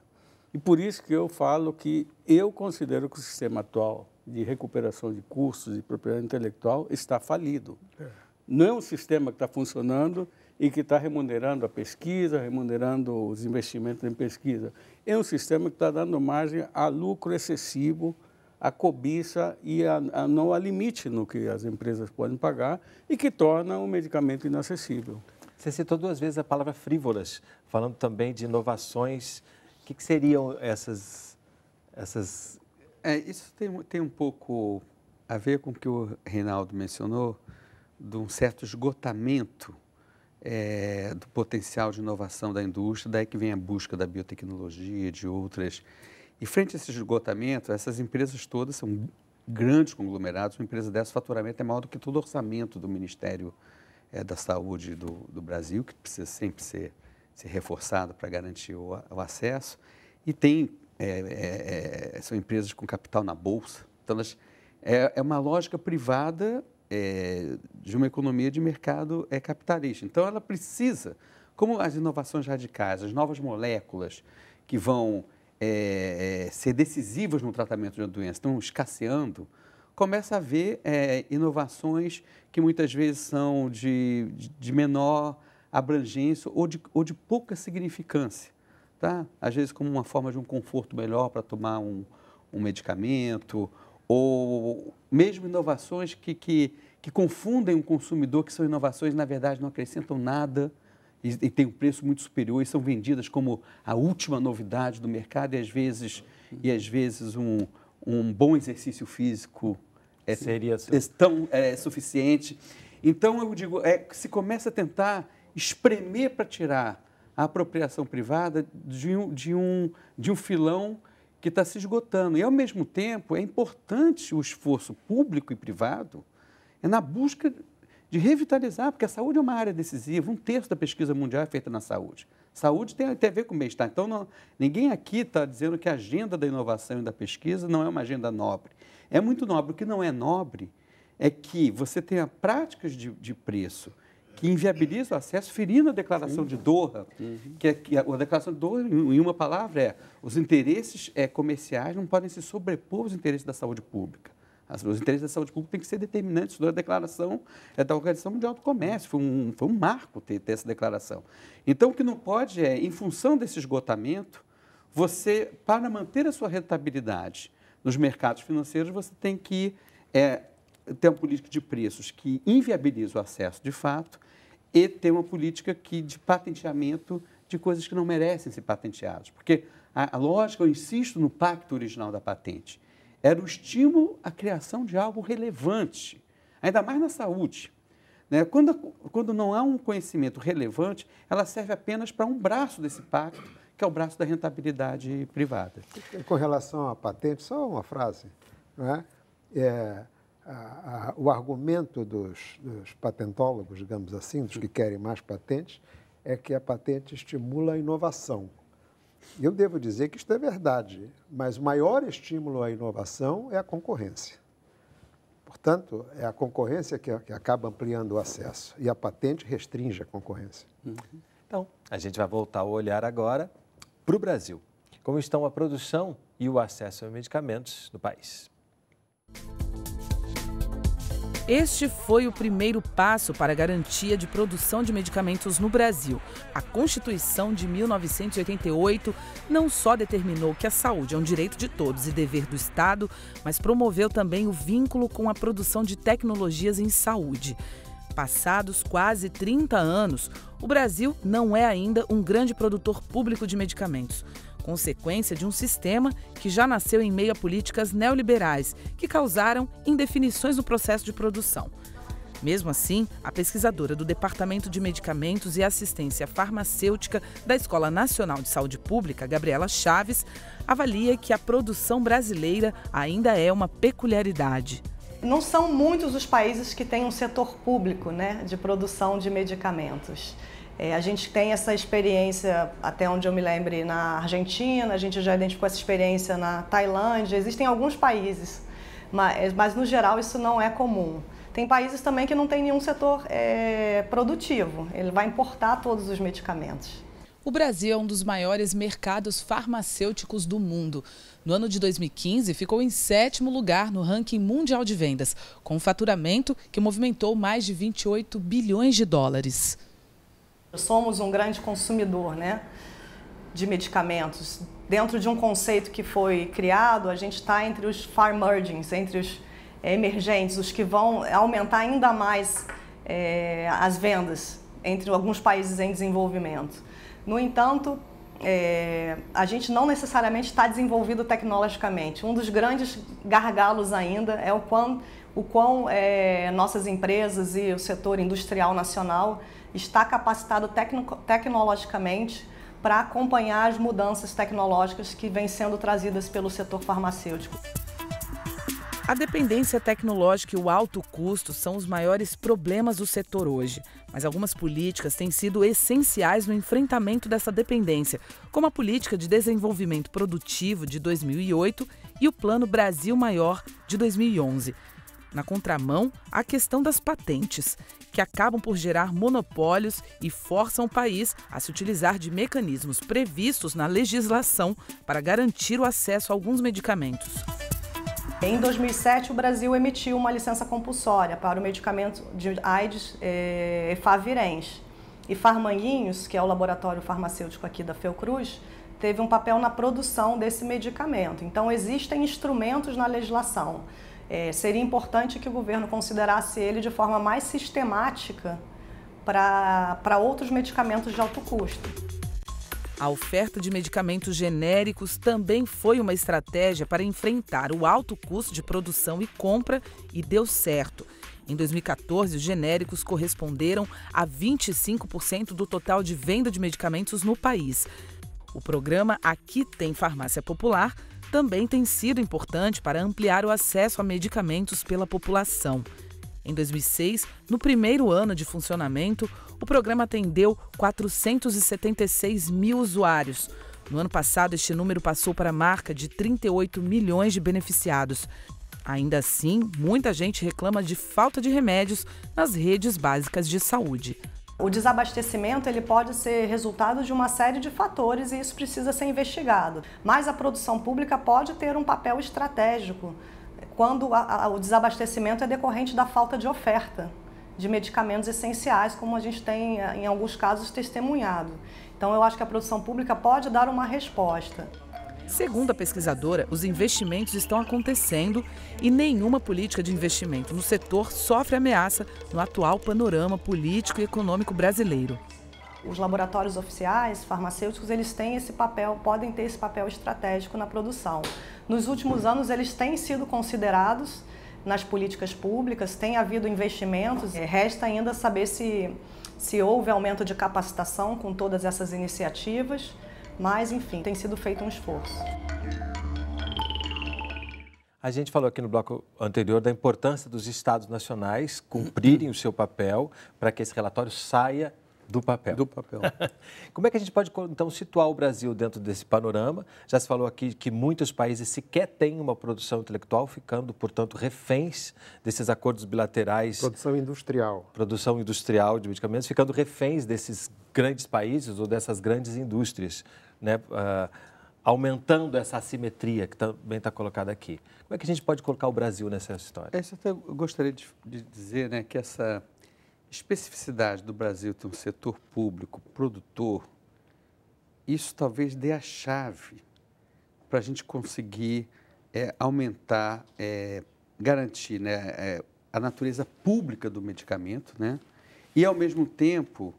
E por isso que eu falo que eu considero que o sistema atual de recuperação de cursos de propriedade intelectual está falido. É. Não é um sistema que está funcionando e que está remunerando a pesquisa, remunerando os investimentos em pesquisa. É um sistema que está dando margem a lucro excessivo, a cobiça e a, a não há limite no que as empresas podem pagar e que torna o medicamento inacessível. Você citou duas vezes a palavra frívolas, falando também de inovações que, que seriam essas. essas... É, isso tem, tem um pouco a ver com o que o Reinaldo mencionou, de um certo esgotamento é, do potencial de inovação da indústria, daí que vem a busca da biotecnologia, de outras. E frente a esse esgotamento, essas empresas todas são grandes conglomerados, uma empresa dessa, o faturamento é maior do que todo o orçamento do Ministério é, da Saúde do, do Brasil, que precisa sempre ser ser reforçado para garantir o, o, acesso. E tem, é, é, é, são empresas com capital na bolsa. Então, elas, é, é uma lógica privada é, de uma economia de mercado é, capitalista. Então, ela precisa, como as inovações radicais, as novas moléculas que vão é, ser decisivas no tratamento de uma doença, estão escasseando, começa a haver é, inovações que muitas vezes são de, de menor abrangência ou de, ou de pouca significância. Tá? Às vezes, como uma forma de um conforto melhor para tomar um, um medicamento, ou mesmo inovações que, que, que confundem o consumidor, que são inovações, na verdade, não acrescentam nada e, e têm um preço muito superior e são vendidas como a última novidade do mercado e às vezes, e às vezes um, um bom exercício físico é, Seria é tão é, suficiente. Então, eu digo, é, se começa a tentar espremer para tirar a apropriação privada de um, de um, de um filão que está se esgotando. E, ao mesmo tempo, é importante o esforço público e privado é na busca de revitalizar, porque a saúde é uma área decisiva. Um terço da pesquisa mundial é feita na saúde. Saúde tem, até a ver com bem-estar. Então, não, ninguém aqui está dizendo que a agenda da inovação e da pesquisa não é uma agenda nobre. É muito nobre. O que não é nobre é que você tenha práticas de, de preço que inviabiliza o acesso, ferindo a declaração Sim. de Doha, uhum. que, é, que a, a, declaração de Doha, em, em uma palavra, é os interesses é, comerciais não podem se sobrepor aos interesses da saúde pública. As, os interesses da saúde pública têm que ser determinantes da declaração é, da Organização Mundial do Comércio. Foi um, foi um marco ter, ter essa declaração. Então, o que não pode é, em função desse esgotamento, você, para manter a sua rentabilidade nos mercados financeiros, você tem que é, tem uma política de preços que inviabiliza o acesso de fato e tem uma política que, de patenteamento de coisas que não merecem ser patenteadas. Porque a, a lógica, eu insisto no pacto original da patente, era o estímulo à criação de algo relevante, ainda mais na saúde. Né? Quando, quando não há um conhecimento relevante, ela serve apenas para um braço desse pacto, que é o braço da rentabilidade privada. Com relação à patente, só uma frase. Né? É, é a, o argumento dos, dos, patentólogos, digamos assim, dos que querem mais patentes, é que a patente estimula a inovação. Eu devo dizer que isto é verdade, mas o maior estímulo à inovação é a concorrência. Portanto, é a concorrência que, que acaba ampliando o acesso e a patente restringe a concorrência. Uhum. Então, a gente vai voltar o olhar agora para o Brasil. Como estão a produção e o acesso a medicamentos no país? Este foi o primeiro passo para a garantia de produção de medicamentos no Brasil. A Constituição de 1988 não só determinou que a saúde é um direito de todos e dever do Estado, mas promoveu também o vínculo com a produção de tecnologias em saúde. Passados quase 30 anos, o Brasil não é ainda um grande produtor público de medicamentos consequência de um sistema que já nasceu em meio a políticas neoliberais, que causaram indefinições no processo de produção. Mesmo assim, a pesquisadora do Departamento de Medicamentos e Assistência Farmacêutica da Escola Nacional de Saúde Pública, Gabriela Chaves, avalia que a produção brasileira ainda é uma peculiaridade. Não são muitos os países que têm um setor público né, de produção de medicamentos. É, a gente tem essa experiência, até onde eu me lembre, na Argentina, a gente já identificou essa experiência na Tailândia, existem alguns países, mas, é, mas no geral isso não é comum. Tem países também que não tem nenhum setor é, produtivo, ele vai importar todos os medicamentos. O Brasil é um dos maiores mercados farmacêuticos do mundo. No ano de 2015, ficou em sétimo lugar no ranking mundial de vendas, com um faturamento que movimentou mais de 28 bilhões de dólares. Somos um grande consumidor né, de medicamentos. Dentro de um conceito que foi criado, a gente está entre os farmergings, entre os eh, emergentes, os que vão aumentar ainda mais é, as vendas entre alguns países em desenvolvimento. No entanto, é, a gente não necessariamente está desenvolvido tecnologicamente. Um dos grandes gargalos ainda é o quão, o quão é, nossas empresas e o setor industrial nacional está capacitado tecno tecnologicamente para acompanhar as mudanças tecnológicas que vêm sendo trazidas pelo setor farmacêutico. A dependência tecnológica e o alto custo são os maiores problemas do setor hoje, mas algumas políticas têm sido essenciais no enfrentamento dessa dependência, como a Política de Desenvolvimento Produtivo de 2008 e o Plano Brasil Maior de 2011 na contramão a questão das patentes, que acabam por gerar monopólios e forçam o país a se utilizar de mecanismos previstos na legislação para garantir o acesso a alguns medicamentos. Em 2007, o Brasil emitiu uma licença compulsória para o medicamento de AIDS é, eh, Favirens. E Farmanguinhos, que é o laboratório farmacêutico aqui da Fiocruz, teve um papel na produção desse medicamento. Então, existem instrumentos na legislação é, seria importante que o governo considerasse ele de forma mais sistemática para outros medicamentos de alto custo. A oferta de medicamentos genéricos também foi uma estratégia para enfrentar o alto custo de produção e compra e deu certo. Em 2014, os genéricos corresponderam a 25% do total de venda de medicamentos no país. O programa Aqui Tem Farmácia Popular também tem sido importante para ampliar o acesso a medicamentos pela população. Em 2006, no primeiro ano de funcionamento, o programa atendeu 476 mil usuários. No ano passado, este número passou para a marca de 38 milhões de beneficiados. Ainda assim, muita gente reclama de falta de remédios nas redes básicas de saúde. O desabastecimento ele pode ser resultado de uma série de fatores e isso precisa ser investigado. Mas a produção pública pode ter um papel estratégico quando a, a, o desabastecimento é decorrente da falta de oferta de medicamentos essenciais, como a gente tem eh, em alguns casos testemunhado. Então eu acho que a produção pública pode dar uma resposta. Segundo a pesquisadora, os investimentos estão acontecendo e nenhuma política de investimento no setor sofre ameaça no atual panorama político e econômico brasileiro. Os laboratórios oficiais, farmacêuticos, eles têm esse papel, podem ter esse papel estratégico na produção. Nos últimos anos, eles têm sido considerados nas políticas públicas, tem havido investimentos, é, resta ainda saber se, se houve aumento de capacitação com todas essas iniciativas. Mas, enfim, tem sido feito um esforço. A gente falou aqui no bloco anterior da importância dos estados nacionais cumprirem o seu papel para que esse relatório saia do papel. Do papel. Como é que a gente pode, então, situar o Brasil dentro desse panorama? Já se falou aqui que muitos países sequer têm uma produção intelectual, ficando, portanto, reféns desses acordos bilaterais. Produção industrial. Produção industrial de medicamentos, ficando reféns desses grandes países ou dessas grandes indústrias né, uh, aumentando essa assimetria que também está colocada aqui. Como é que a gente pode colocar o Brasil nessa história? eu gostaria de, de dizer né, que essa especificidade do Brasil ter um setor público produtor, isso talvez dê a chave para a gente conseguir é, aumentar, é, garantir né, é, a natureza pública do medicamento, né? E, ao mesmo tempo,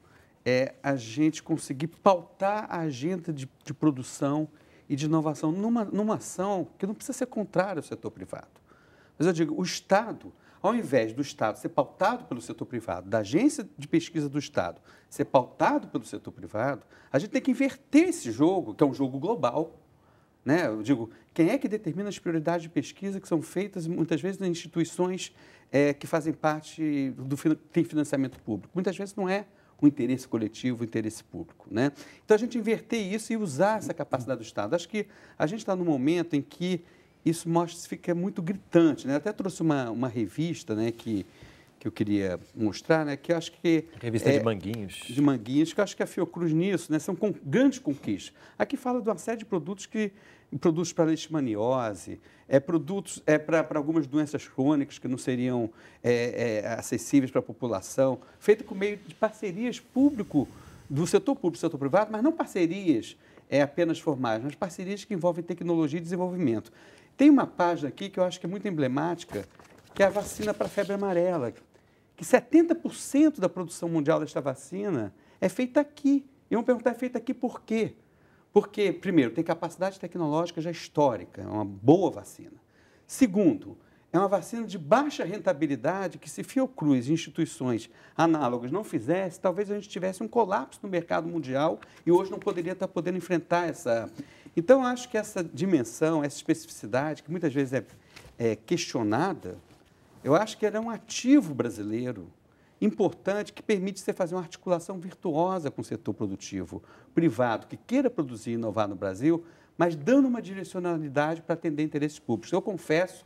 é a gente conseguir pautar a agenda de, de produção e de inovação numa, numa ação que não precisa ser contrária ao setor privado. Mas eu digo, o Estado, ao invés do Estado ser pautado pelo setor privado, da agência de pesquisa do Estado ser pautado pelo setor privado, a gente tem que inverter esse jogo, que é um jogo global. Né? Eu digo, quem é que determina as prioridades de pesquisa que são feitas muitas vezes em instituições é, que fazem parte do tem financiamento público? Muitas vezes não é o interesse coletivo, o interesse público. Né? Então, a gente inverter isso e usar essa capacidade do Estado. Acho que a gente está num momento em que isso mostra, fica é muito gritante. Né? Até trouxe uma, uma revista né, que, que eu queria mostrar, né, que acho que... Revista é, de Manguinhos. De Manguinhos, que acho que a Fiocruz nisso, né, são com, grandes conquistas. Aqui fala de uma série de produtos que produtos para leishmaniose, é, produtos é, para algumas doenças crônicas que não seriam é, é, acessíveis para a população, feito com meio de parcerias público, do setor público e setor privado, mas não parcerias é, apenas formais, mas parcerias que envolvem tecnologia e desenvolvimento. Tem uma página aqui que eu acho que é muito emblemática, que é a vacina para a febre amarela, que 70% da produção mundial desta vacina é feita aqui. E vão perguntar, é feita aqui por quê? Porque, primeiro, tem capacidade tecnológica já histórica, é uma boa vacina. Segundo, é uma vacina de baixa rentabilidade que, se Fiocruz e instituições análogas não fizesse, talvez a gente tivesse um colapso no mercado mundial e hoje não poderia estar podendo enfrentar essa. Então, acho que essa dimensão, essa especificidade, que muitas vezes é, é questionada, eu acho que ela é um ativo brasileiro importante que permite você fazer uma articulação virtuosa com o setor produtivo privado que queira produzir e inovar no Brasil, mas dando uma direcionalidade para atender interesses públicos. Eu confesso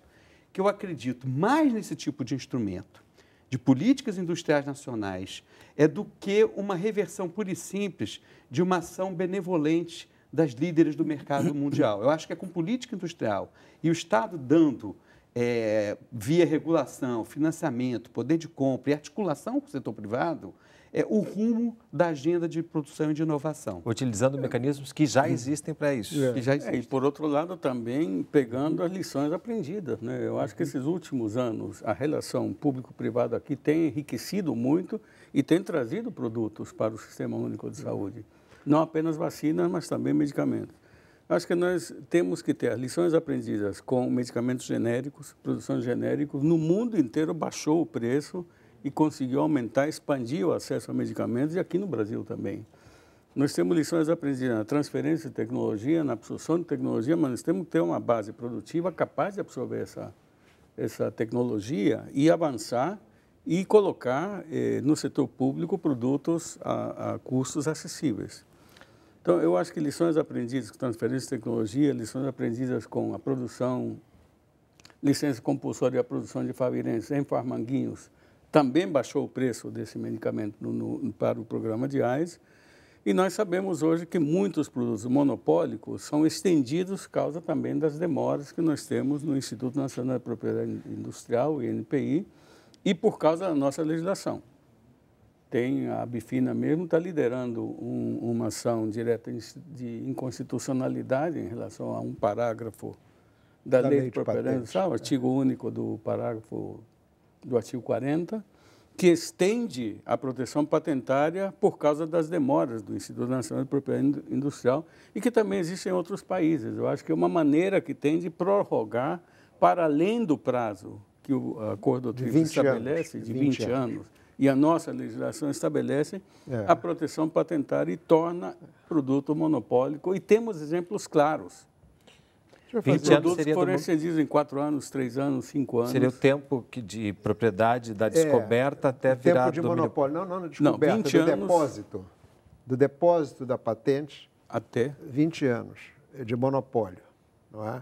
que eu acredito mais nesse tipo de instrumento de políticas industriais nacionais é do que uma reversão pura e simples de uma ação benevolente das líderes do mercado mundial. Eu acho que é com política industrial e o Estado dando é, via regulação, financiamento, poder de compra e articulação com o setor privado, é o rumo da agenda de produção e de inovação. Utilizando é. mecanismos que já existem para isso. É. Que já é, existem. e, por outro lado, também pegando as lições aprendidas. Né? Eu acho que esses últimos anos, a relação público-privado aqui tem enriquecido muito e tem trazido produtos para o Sistema Único de Saúde. Não apenas vacinas, mas também medicamentos. Acho que nós temos que ter as lições aprendidas com medicamentos genéricos, produção de genéricos. No mundo inteiro baixou o preço e conseguiu aumentar, expandir o acesso a medicamentos e aqui no Brasil também. Nós temos lições aprendidas na transferência de tecnologia, na absorção de tecnologia, mas nós temos que ter uma base produtiva capaz de absorver essa, essa tecnologia e avançar e colocar eh, no setor público produtos a, a custos acessíveis. Então, eu acho que lições aprendidas com transferência de tecnologia, lições aprendidas com a produção, licença compulsória a produção de favirenses em Farmanguinhos, também baixou o preço desse medicamento no, no, para o programa de AIDS. E nós sabemos hoje que muitos produtos monopólicos são estendidos causa também das demoras que nós temos no Instituto Nacional de Propriedade Industrial, INPI, e por causa da nossa legislação tem a Bifina mesmo está liderando um, uma ação direta de inconstitucionalidade em relação a um parágrafo da, da lei, lei de propriedade industrial, é. artigo único do parágrafo do artigo 40, que estende a proteção patentária por causa das demoras do Instituto Nacional de Propriedade Industrial e que também existe em outros países. Eu acho que é uma maneira que tem de prorrogar para além do prazo que o acordo de estabelece, anos. de 20, 20 anos. anos e a nossa legislação estabelece é. a proteção patentária e torna produto monopólico. E temos exemplos claros. 20 produtos seria foram excedidos em quatro anos, três anos, cinco anos. Seria o tempo que de propriedade da é. descoberta é, até virar tempo de domínio... monopólio. Não, não, não descoberta, não, 20 do anos... depósito. Do depósito da patente até 20 anos de monopólio, não é?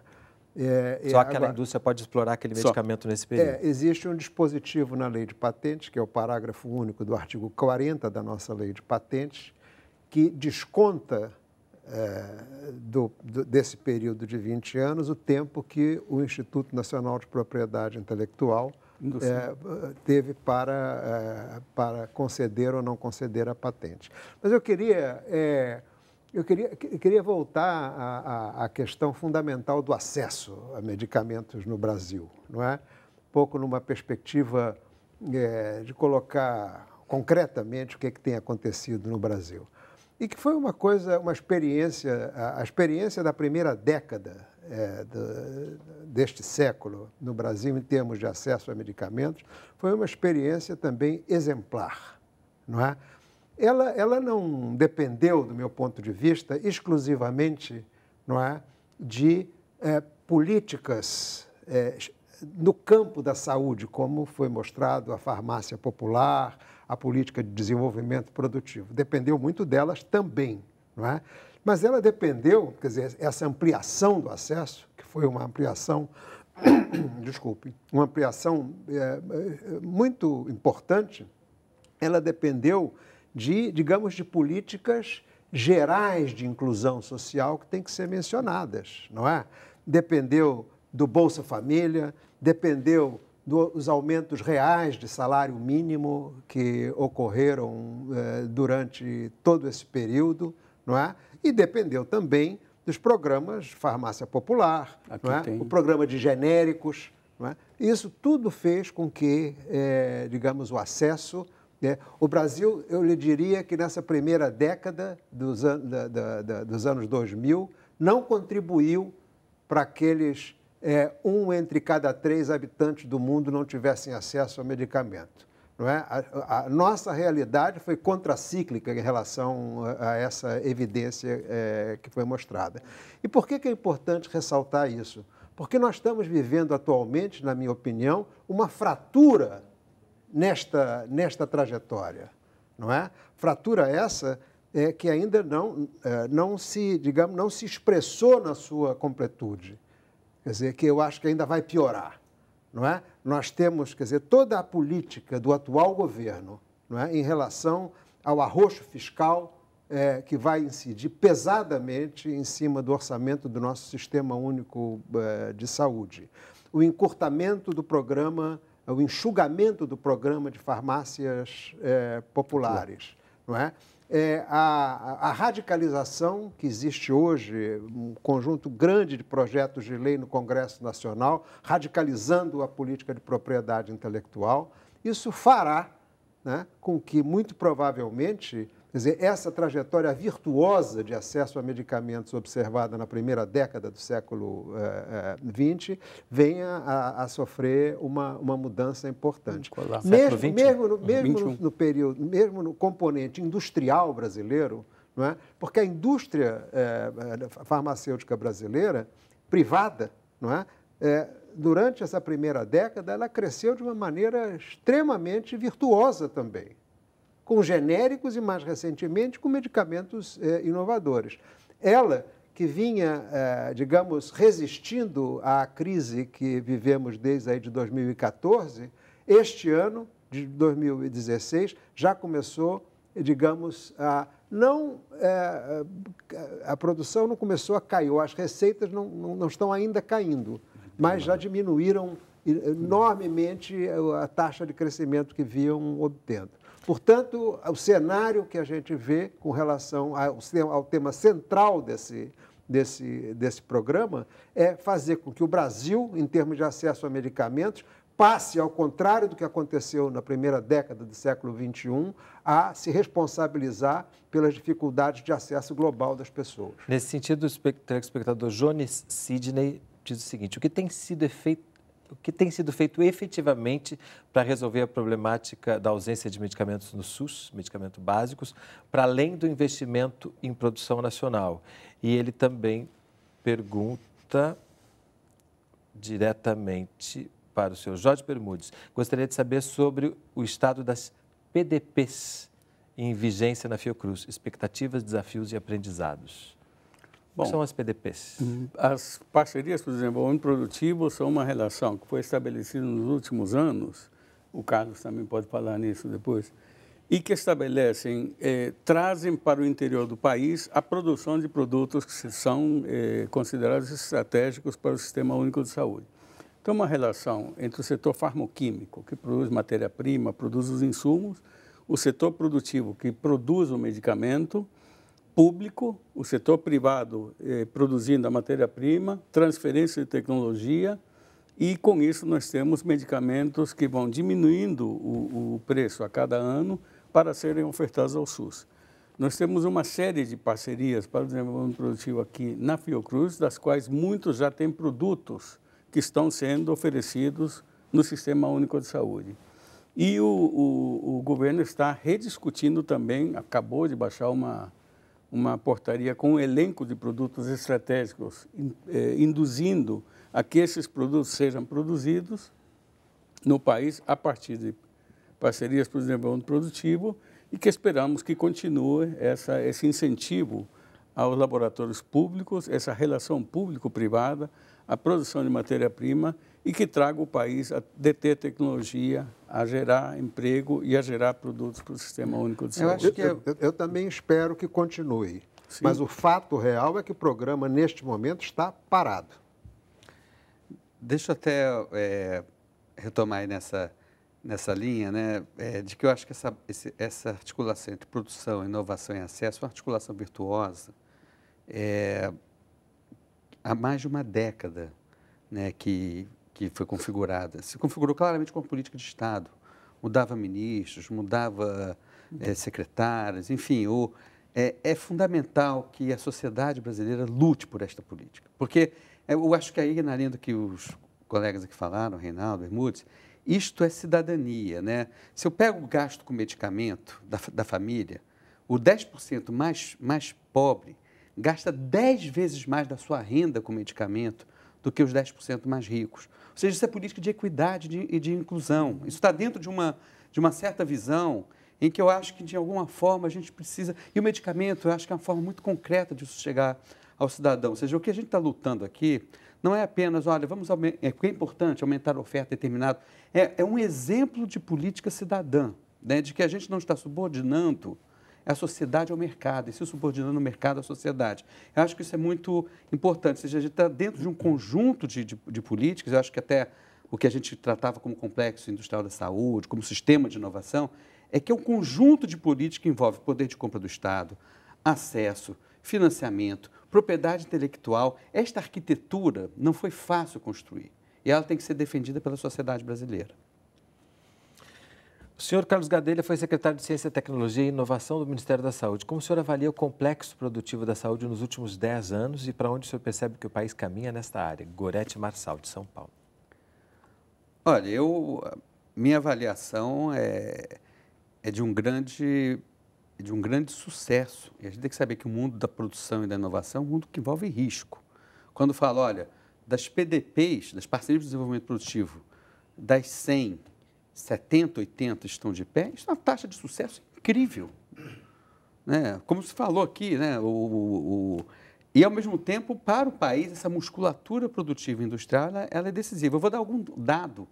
É, é, Só é, aquela agora, indústria pode explorar aquele medicamento só, nesse período? É, existe um dispositivo na lei de patentes, que é o parágrafo único do artigo 40 da nossa lei de patentes, que desconta é, do, do, desse período de 20 anos o tempo que o Instituto Nacional de Propriedade Intelectual é, teve para, para conceder ou não conceder a patente. Mas eu queria eu queria, queria voltar à, questão fundamental do acesso a medicamentos no Brasil, não é? Um pouco numa perspectiva é, de colocar concretamente o que, é que tem acontecido no Brasil. E que foi uma coisa, uma experiência, a, experiência da primeira década é, do, deste século no Brasil, em termos de acesso a medicamentos, foi uma experiência também exemplar, não é? ela, ela não dependeu, do meu ponto de vista, exclusivamente não é, de é, políticas é, no campo da saúde, como foi mostrado a farmácia popular, a política de desenvolvimento produtivo. Dependeu muito delas também, não é? Mas ela dependeu, quer dizer, essa ampliação do acesso, que foi uma ampliação, desculpe, uma ampliação é, é, muito importante, ela dependeu de, digamos, de políticas gerais de inclusão social que têm que ser mencionadas, não é? Dependeu do Bolsa Família, dependeu dos aumentos reais de salário mínimo que ocorreram eh, durante todo esse período, não é? E dependeu também dos programas Farmácia Popular, é? o programa de genéricos. É? Isso tudo fez com que, eh, digamos, o acesso né? O Brasil, eu lhe diria que nessa primeira década dos, an da, da, da, dos anos 2000, não contribuiu para aqueles é, um entre cada três habitantes do mundo não tivessem acesso ao medicamento. Não é? a, a nossa realidade foi contracíclica em relação a, a essa evidência é, que foi mostrada. E por que, que é importante ressaltar isso? Porque nós estamos vivendo atualmente, na minha opinião, uma fratura nesta, nesta trajetória, não é? Fratura essa é, que ainda não, é, não se, digamos, não se expressou na sua completude. Quer dizer, que eu acho que ainda vai piorar, não é? Nós temos, quer dizer, toda a política do atual governo, não é? Em relação ao arroxo fiscal é, que vai incidir pesadamente em cima do orçamento do nosso Sistema Único é, de Saúde. O encurtamento do programa é o enxugamento do programa de farmácias é, populares, não é? é a, a, radicalização que existe hoje, um conjunto grande de projetos de lei no Congresso Nacional, radicalizando a política de propriedade intelectual, isso fará né, com que, muito provavelmente, Quer dizer, essa trajetória virtuosa de acesso a medicamentos observada na primeira década do século XX eh, eh, venha a, a, sofrer uma, uma mudança importante. Lá, mesmo, 20, mesmo, no, mesmo no, no, período, mesmo no componente industrial brasileiro, não é? porque a indústria eh, eh farmacêutica brasileira, privada, não é? é durante essa primeira década, ela cresceu de uma maneira extremamente virtuosa também com genéricos e, mais recentemente, com medicamentos eh, inovadores. Ela, que vinha, eh, digamos, resistindo à crise que vivemos desde aí de 2014, este ano, de 2016, já começou, digamos, a não eh, eh, a produção não começou a cair, as receitas não, não, não estão ainda caindo, mas já diminuíram eh, enormemente a taxa de crescimento que vinham obtendo. Portanto, o cenário que a gente vê com relação ao, ao tema central desse, desse, desse programa é fazer com que o Brasil, em termos de acesso a medicamentos, passe, ao contrário do que aconteceu na primeira década do século XXI, a se responsabilizar pelas dificuldades de acesso global das pessoas. Nesse sentido, o telespectador Jones Sidney diz o seguinte: o que tem sido efeito o que tem sido feito efetivamente para resolver a problemática da ausência de medicamentos no SUS, medicamentos básicos, para além do investimento em produção nacional. E ele também pergunta diretamente para o senhor Jorge Bermudes. Gostaria de saber sobre o estado das PDPs em vigência na Fiocruz, expectativas, desafios e aprendizados. Bom, são as PDPs? As parcerias para o desenvolvimento produtivo são uma relação que foi estabelecida nos últimos anos, o Carlos também pode falar nisso depois, e que estabelecem, eh, trazem para o interior do país a produção de produtos que são eh, considerados estratégicos para o Sistema Único de Saúde. Então, uma relação entre o setor farmoquímico, que produz matéria-prima, produz os insumos, o setor produtivo, que produz o medicamento, público, o setor privado eh, produzindo a matéria-prima, transferência de tecnologia, e com isso nós temos medicamentos que vão diminuindo o, o preço a cada ano para serem ofertados ao SUS. Nós temos uma série de parcerias para o desenvolvimento produtivo aqui na Fiocruz, das quais muitos já têm produtos que estão sendo oferecidos no Sistema Único de Saúde. E o, o, o governo está rediscutindo também, acabou de baixar uma, uma portaria com um elenco de produtos estratégicos, eh, induzindo a que esses produtos sejam produzidos no país a partir de parcerias para o desenvolvimento produtivo e que esperamos que continue essa, esse incentivo aos laboratórios públicos, essa relação público-privada, a produção de matéria-prima e que traga o país a deter tecnologia a gerar emprego e a gerar produtos para o Sistema Único de Saúde. Eu, acho que é eu, eu, eu também espero que continue. Sim. Mas o fato real é que o programa, neste momento, está parado. Deixa eu até é, retomar aí nessa, nessa linha, né, é, de que eu acho que essa, esse, essa articulação entre produção, inovação e acesso é uma articulação virtuosa é, há mais de uma década né, que que foi configurada, se configurou claramente como política de Estado. Mudava ministros, mudava é, secretários, enfim, o, é, é, fundamental que a sociedade brasileira lute por esta política. Porque eu acho que aí, na linha do que os colegas aqui falaram, Reinaldo, Bermudes, isto é cidadania. Né? Se eu pego o gasto com medicamento da, da família, o 10% mais, mais pobre gasta 10 vezes mais da sua renda com medicamento do que os 10% mais ricos. Ou seja, isso é política de equidade e de inclusão. Isso está dentro de uma, de uma certa visão em que eu acho que, de alguma forma, a gente precisa. E o medicamento, eu acho que é uma forma muito concreta disso chegar ao cidadão. Ou seja, o que a gente está lutando aqui não é apenas, olha, vamos é, é importante aumentar a oferta determinada. É, é um exemplo de política cidadã, né, de que a gente não está subordinando é a sociedade ao mercado e se subordinando o mercado à sociedade. Eu acho que isso é muito importante. Ou seja, a gente está dentro de um conjunto de, de, de políticas, eu acho que até o que a gente tratava como complexo industrial da saúde, como sistema de inovação, é que é um conjunto de políticas que envolve poder de compra do Estado, acesso, financiamento, propriedade intelectual. Esta arquitetura não foi fácil construir e ela tem que ser defendida pela sociedade brasileira. O senhor Carlos Gadelha foi secretário de Ciência, Tecnologia e Inovação do Ministério da Saúde. Como o senhor avalia o complexo produtivo da saúde nos últimos 10 anos e para onde o senhor percebe que o país caminha nesta área? Gorete Marçal, de São Paulo. Olha, eu, minha avaliação é, é de, um grande, de um grande sucesso. E a gente tem que saber que o mundo da produção e da inovação é um mundo que envolve risco. Quando falo, olha, das PDPs, das Parcerias de Desenvolvimento Produtivo, das 100 70, 80 estão de pé, isso é uma taxa de sucesso incrível. Né? Como se falou aqui, né? o, o, o... e ao mesmo tempo, para o país, essa musculatura produtiva industrial ela, ela, é decisiva. Eu vou dar algum dado,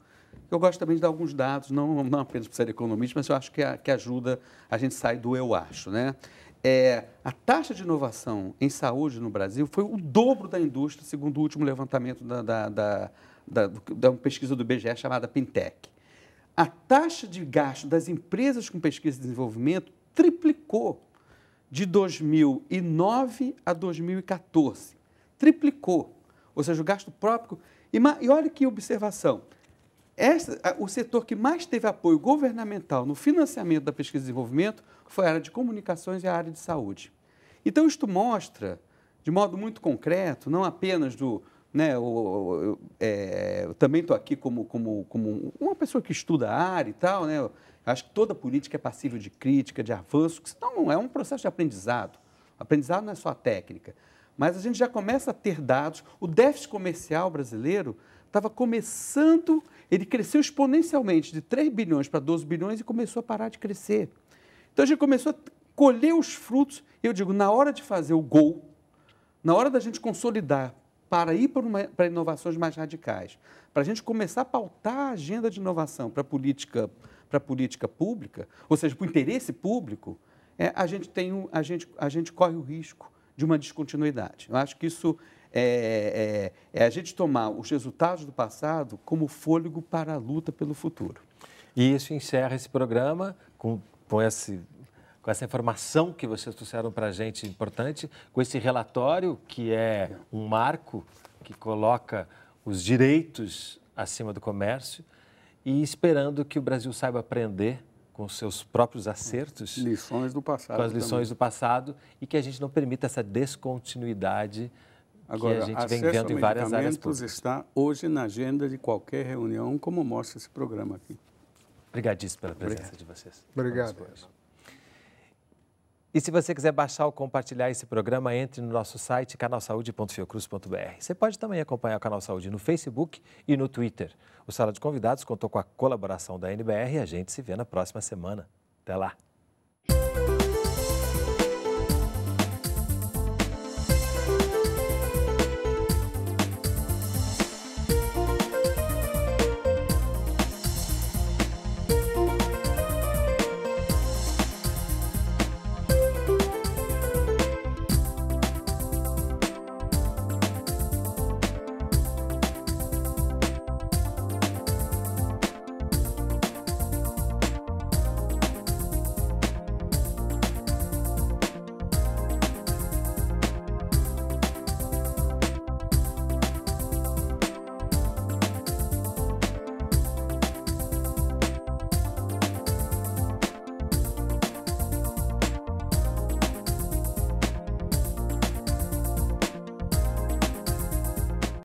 eu gosto também de dar alguns dados, não, não apenas para ser economista, mas eu acho que, a, que ajuda a gente sair do eu acho. Né? É, a taxa de inovação em saúde no Brasil foi o dobro da indústria, segundo o último levantamento da, da, da, da, da pesquisa do BGE chamada Pintec a taxa de gasto das empresas com pesquisa e desenvolvimento triplicou de 2009 a 2014. Triplicou. Ou seja, o gasto próprio. E, e olha que observação. Essa, o setor que mais teve apoio governamental no financiamento da pesquisa e desenvolvimento foi a área de comunicações e a área de saúde. Então, isto mostra, de modo muito concreto, não apenas do, né, eu, eu, é, eu também estou aqui como, como, como uma pessoa que estuda a área e tal. Né? Eu acho que toda política é passível de crítica, de avanço, então é um processo de aprendizado. aprendizado não é só a técnica. Mas a gente já começa a ter dados. O déficit comercial brasileiro estava começando, ele cresceu exponencialmente de 3 bilhões para 12 bilhões e começou a parar de crescer. Então a gente começou a colher os frutos. Eu digo, na hora de fazer o gol, na hora da gente consolidar para ir para, uma, para inovações mais radicais, para a gente começar a pautar a agenda de inovação para a política, para a política pública, ou seja, para o interesse público, é, a, gente tem um, a, gente, a gente corre o risco de uma descontinuidade. Eu acho que isso é, é, é, a gente tomar os resultados do passado como fôlego para a luta pelo futuro. E isso encerra esse programa com, com esse com essa informação que vocês trouxeram para a gente importante, com esse relatório que é um marco que coloca os direitos acima do comércio e esperando que o Brasil saiba aprender com seus próprios acertos, lições do passado, com as lições também. do passado e que a gente não permita essa descontinuidade Agora, que a gente vem vendo em várias áreas públicas. está hoje na agenda de qualquer reunião, como mostra esse programa aqui. Obrigadíssimo pela presença Obrigado. de vocês. Obrigado. E se você quiser baixar ou compartilhar esse programa, entre no nosso site canalsaude.fiocruz.br. Você pode também acompanhar o Canal Saúde no Facebook e no Twitter. O Sala de Convidados contou com a colaboração da NBR e a gente se vê na próxima semana. Até lá!